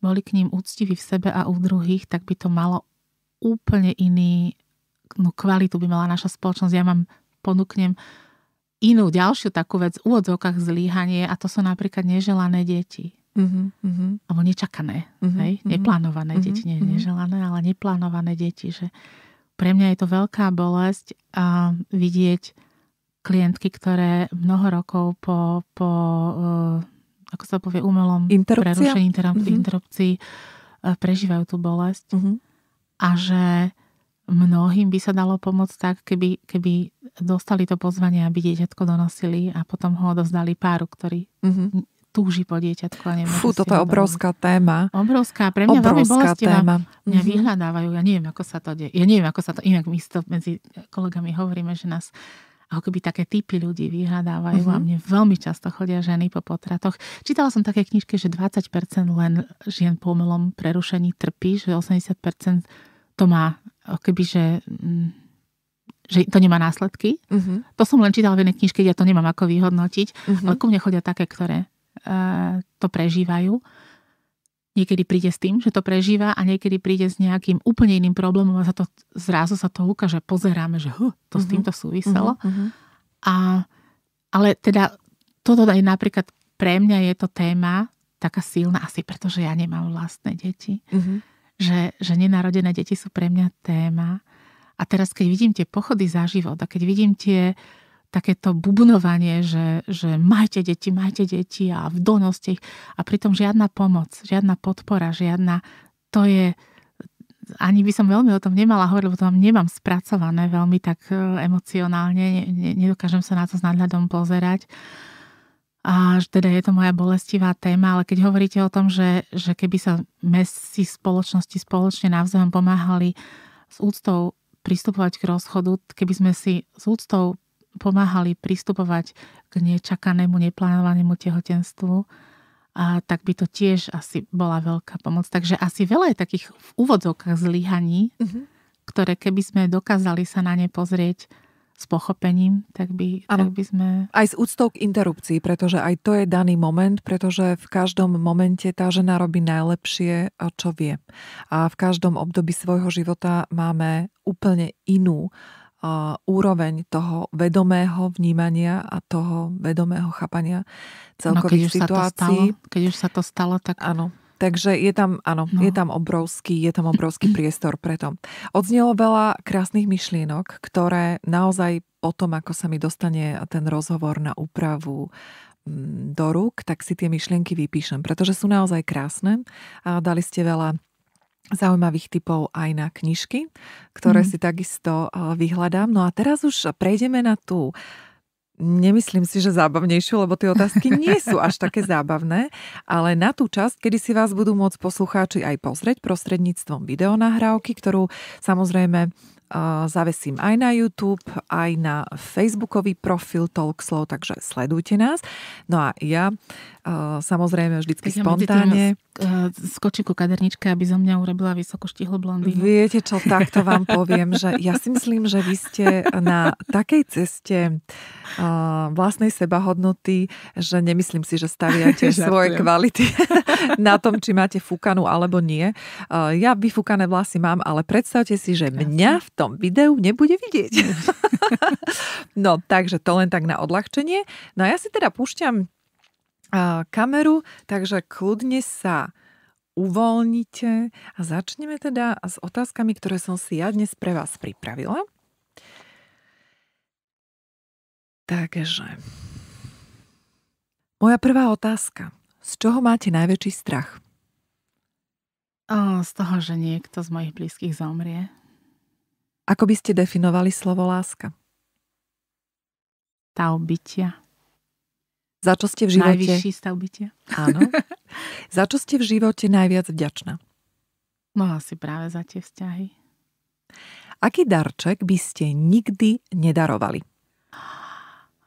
boli k ním úctiví v sebe a u druhých, tak by to malo úplne iný no, kvalitu by mala naša spoločnosť. Ja vám ponúknem inú, ďalšiu takú vec, úvodzovkách zlíhanie a to sú napríklad neželané deti Mm-hmm, mm-hmm. Alebo nečakané, mm-hmm. hej? Mm-hmm. neplánované mm-hmm. deti, nie mm-hmm. neželané, ale neplánované deti. Že pre mňa je to veľká bolesť a vidieť klientky, ktoré mnoho rokov po, po e, ako sa povie, umelom prerušení interrup- mm-hmm. interrupcií e, prežívajú tú bolesť mm-hmm. a že mnohým by sa dalo pomôcť tak, keby, keby dostali to pozvanie, aby dieťatko donosili a potom ho dozdali páru, ktorý mm-hmm túži po dieťatku. A Fú, toto je obrovská doma. téma. Obrovská, pre mňa obrovská veľmi bolestivá. Téma. Mňa mhm. vyhľadávajú, ja neviem, ako sa to deje. Ja neviem, ako sa to, inak my to medzi kolegami hovoríme, že nás ako keby také typy ľudí vyhľadávajú uh-huh. a mhm. mne veľmi často chodia ženy po potratoch. Čítala som také knižke, že 20% len žien po umelom prerušení trpí, že 80% to má ako keby, že, mm, že to nemá následky. Uh-huh. To som len čítala v jednej knižke, ja to nemám ako vyhodnotiť, uh-huh. ale ku mne chodia také, ktoré E, to prežívajú. Niekedy príde s tým, že to prežíva a niekedy príde s nejakým úplne iným problémom a sa to, zrazu sa to ukáže, pozeráme, že huh, to uh-huh. s mhm. týmto súviselo. Uh-huh. A, ale teda toto je napríklad pre mňa je to téma taká silná, asi pretože ja nemám vlastné deti. Uh-huh. Že, že nenarodené deti sú pre mňa téma. A teraz, keď vidím tie pochody za život a keď vidím tie uh, takéto bubnovanie, že, že majte deti, majte deti a v donosti a pritom žiadna pomoc, žiadna podpora, žiadna, to je, ani by som veľmi o tom nemala hovoriť, lebo to vám nemám spracované veľmi tak e, emocionálne, ne, nedokážem sa na to s nadhľadom pozerať. A teda je to moja bolestivá téma, ale keď hovoríte o tom, že, že keby sa mesi spoločnosti spoločne navzájom pomáhali s úctou pristupovať k rozchodu, keby sme si s úctou pomáhali pristupovať k nečakanému, neplánovanému tehotenstvu, a tak by to tiež asi bola veľká pomoc. Takže asi veľa je takých v úvodzovkách zlyhaní, uh-huh. ktoré keby sme dokázali sa na ne pozrieť s pochopením, tak by, ano. tak by sme... Aj s úctou k interrupcii, pretože aj to je daný moment, pretože v každom momente tá žena robí najlepšie, čo vie. A v každom období svojho života máme úplne inú uh, úroveň toho vedomého vnímania a toho vedomého chápania no, celkových no, situácií. keď už sa to stalo, tak... Áno. Takže je tam, áno, no. je tam obrovský, je tam obrovský priestor pre to. Odznelo veľa krásnych myšlienok, ktoré naozaj tom, ako sa mi dostane ten rozhovor na úpravu mm, do rúk, tak si tie myšlienky vypíšem, pretože sú naozaj krásne a dali ste veľa zaujímavých typov aj na knižky, ktoré mm. si takisto eh, vyhľadám. No a teraz už prejdeme na tú Nemyslím si, že zábavnejšiu, lebo tie otázky nie sú až také zábavné, ale na tú časť, kedy si vás budú môcť poslucháči aj pozrieť prostredníctvom videonahrávky, ktorú samozrejme eh, zavesím aj na YouTube, aj na facebookový profil Talkslow, takže sledujte nás. No a ja samozrejme vždycky spontánne. E, Skočím ku kaderničke, aby zo mňa urobila vysoko štihlo blondínu. Viete čo, takto vám poviem, že ja si myslím, že vy ste na takej ceste e, vlastnej sebahodnoty, že nemyslím si, že staviate svoje kvality na tom, či máte fúkanú alebo nie. E, ja vyfúkané vlasy mám, ale predstavte si, že mňa v tom videu nebude vidieť. No, takže to len tak na odľahčenie. No a ja si teda púšťam kameru, takže kľudne sa uvoľnite a začneme teda s otázkami, ktoré som si ja dnes pre vás pripravila. Takže, moja prvá otázka. Z čoho máte najväčší strach? z toho, že niekto z mojich blízkych zomrie. Ako by ste definovali slovo láska? Tá obytia. Za čo ste v živote... Najvyšší stav bytia. Áno. za čo ste v živote najviac vďačná? No asi práve za tie vzťahy. Aký darček by ste nikdy nedarovali?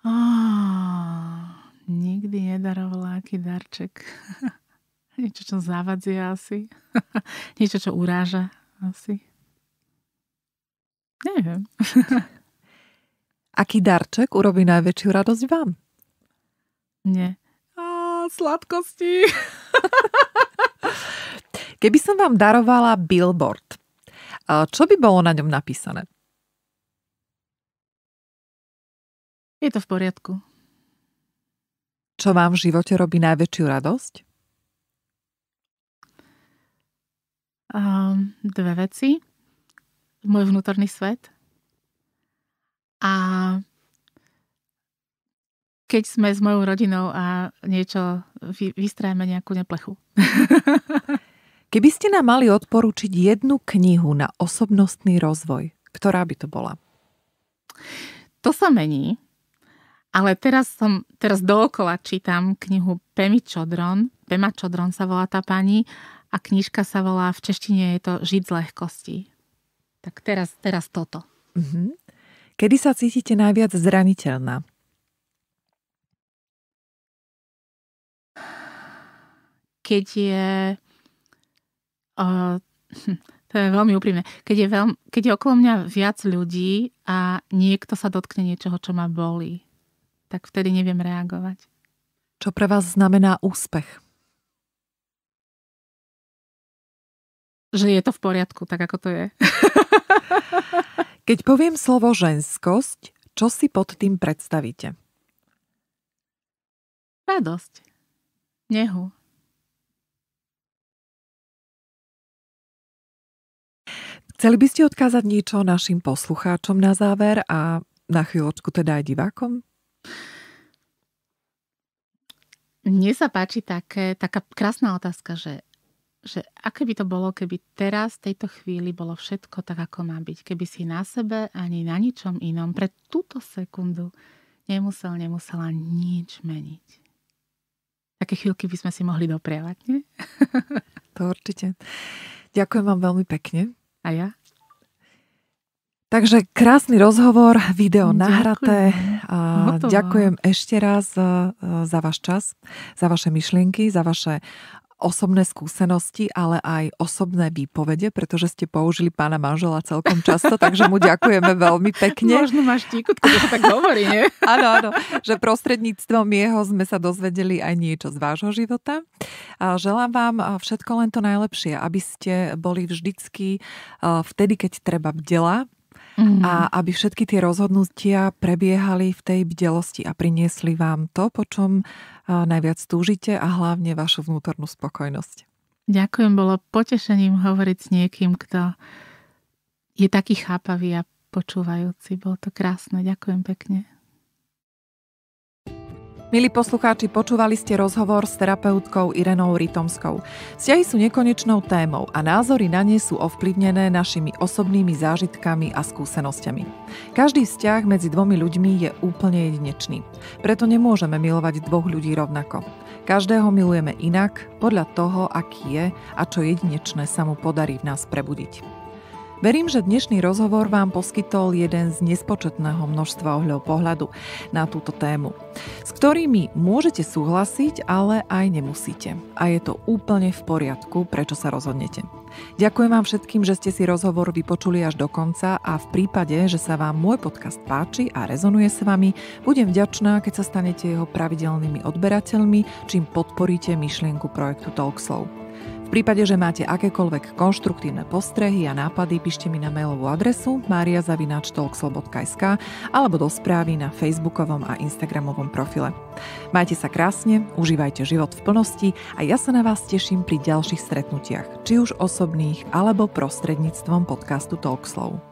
Oh, nikdy nedarovala aký darček. Niečo, čo zavadzia asi. Niečo, čo uráža asi. Neviem. aký darček urobí najväčšiu radosť vám? Nie. A sladkosti. Keby som vám darovala billboard, čo by bolo na ňom napísané? Je to v poriadku. Čo vám v živote robí najväčšiu radosť? Um, dve veci. Môj vnútorný svet a keď sme s mojou rodinou a niečo vy, vystrajeme nejakú neplechu. Keby ste nám mali odporučiť jednu knihu na osobnostný rozvoj, ktorá by to bola? To sa mení, ale teraz, som, teraz dookola čítam knihu Pemi Čodron. Pema Čodron sa volá tá pani a knižka sa volá, v češtine je to Žiť z lehkosti. Tak teraz, teraz toto. Mm-hmm. Kedy sa cítite najviac zraniteľná? keď je... Uh, to je veľmi úprimné. Keď je, veľmi, keď je okolo mňa viac ľudí a niekto sa dotkne niečoho, čo ma bolí, tak vtedy neviem reagovať. Čo pre vás znamená úspech? Že je to v poriadku, tak ako to je. keď poviem slovo ženskosť, čo si pod tým predstavíte? Radosť. Nehu. Chceli by ste odkázať niečo našim poslucháčom na záver a na chvíľočku teda aj divákom? Mne sa páči také, taká krásna otázka, že, že aké by to bolo, keby teraz, v tejto chvíli bolo všetko tak, ako má byť. Keby si na sebe ani na ničom inom pre túto sekundu nemusel, nemusela nič meniť. Také chvíľky by sme si mohli dopriavať, nie? To určite. Ďakujem vám veľmi pekne. A ja? Takže krásny rozhovor, video ďakujem. nahraté. A ďakujem ešte raz e, e, za váš čas, za vaše myšlienky, za vaše osobné skúsenosti, ale aj osobné výpovede, pretože ste použili pána manžela celkom často, takže mu ďakujeme veľmi pekne. Možno máš tíkutku, to tak hovorí, nie? Áno, áno, že prostredníctvom jeho sme sa dozvedeli aj niečo z vášho života. A želám vám všetko len to najlepšie, aby ste boli vždycky vtedy, keď treba bdela, Mm. A aby všetky tie rozhodnutia prebiehali v tej bdelosti a priniesli vám to, po čom najviac túžite a hlavne vašu vnútornú spokojnosť. Ďakujem, bolo potešením hovoriť s niekým, kto je taký chápavý a počúvajúci. Bolo to krásne, ďakujem pekne. Milí poslucháči, počúvali ste rozhovor s terapeutkou Irenou Rytomskou. Vzťahy sú nekonečnou témou a názory na ne sú ovplyvnené našimi osobnými zážitkami a skúsenosťami. Každý vzťah medzi dvomi ľuďmi je úplne jedinečný. Preto nemôžeme milovať dvoch ľudí rovnako. Každého milujeme inak, podľa toho, aký je a čo jedinečné sa mu podarí v nás prebudiť. Verím, že dnešný rozhovor vám poskytol jeden z nespočetného množstva ohľov pohľadu na túto tému, s ktorými môžete súhlasiť, ale aj nemusíte. A je to úplne v poriadku, prečo sa rozhodnete. Ďakujem vám všetkým, že ste si rozhovor vypočuli až do konca a v prípade, že sa vám môj podcast páči a rezonuje s vami, budem vďačná, keď sa stanete jeho pravidelnými odberateľmi, čím podporíte myšlienku projektu Talkslow prípade, že máte akékoľvek konštruktívne postrehy a nápady, píšte mi na mailovú adresu mariazavinačtalkslobodka.sk alebo do správy na facebookovom a instagramovom profile. Majte sa krásne, užívajte život v plnosti a ja sa na vás teším pri ďalších stretnutiach, či už osobných alebo prostredníctvom podcastu Talkslow.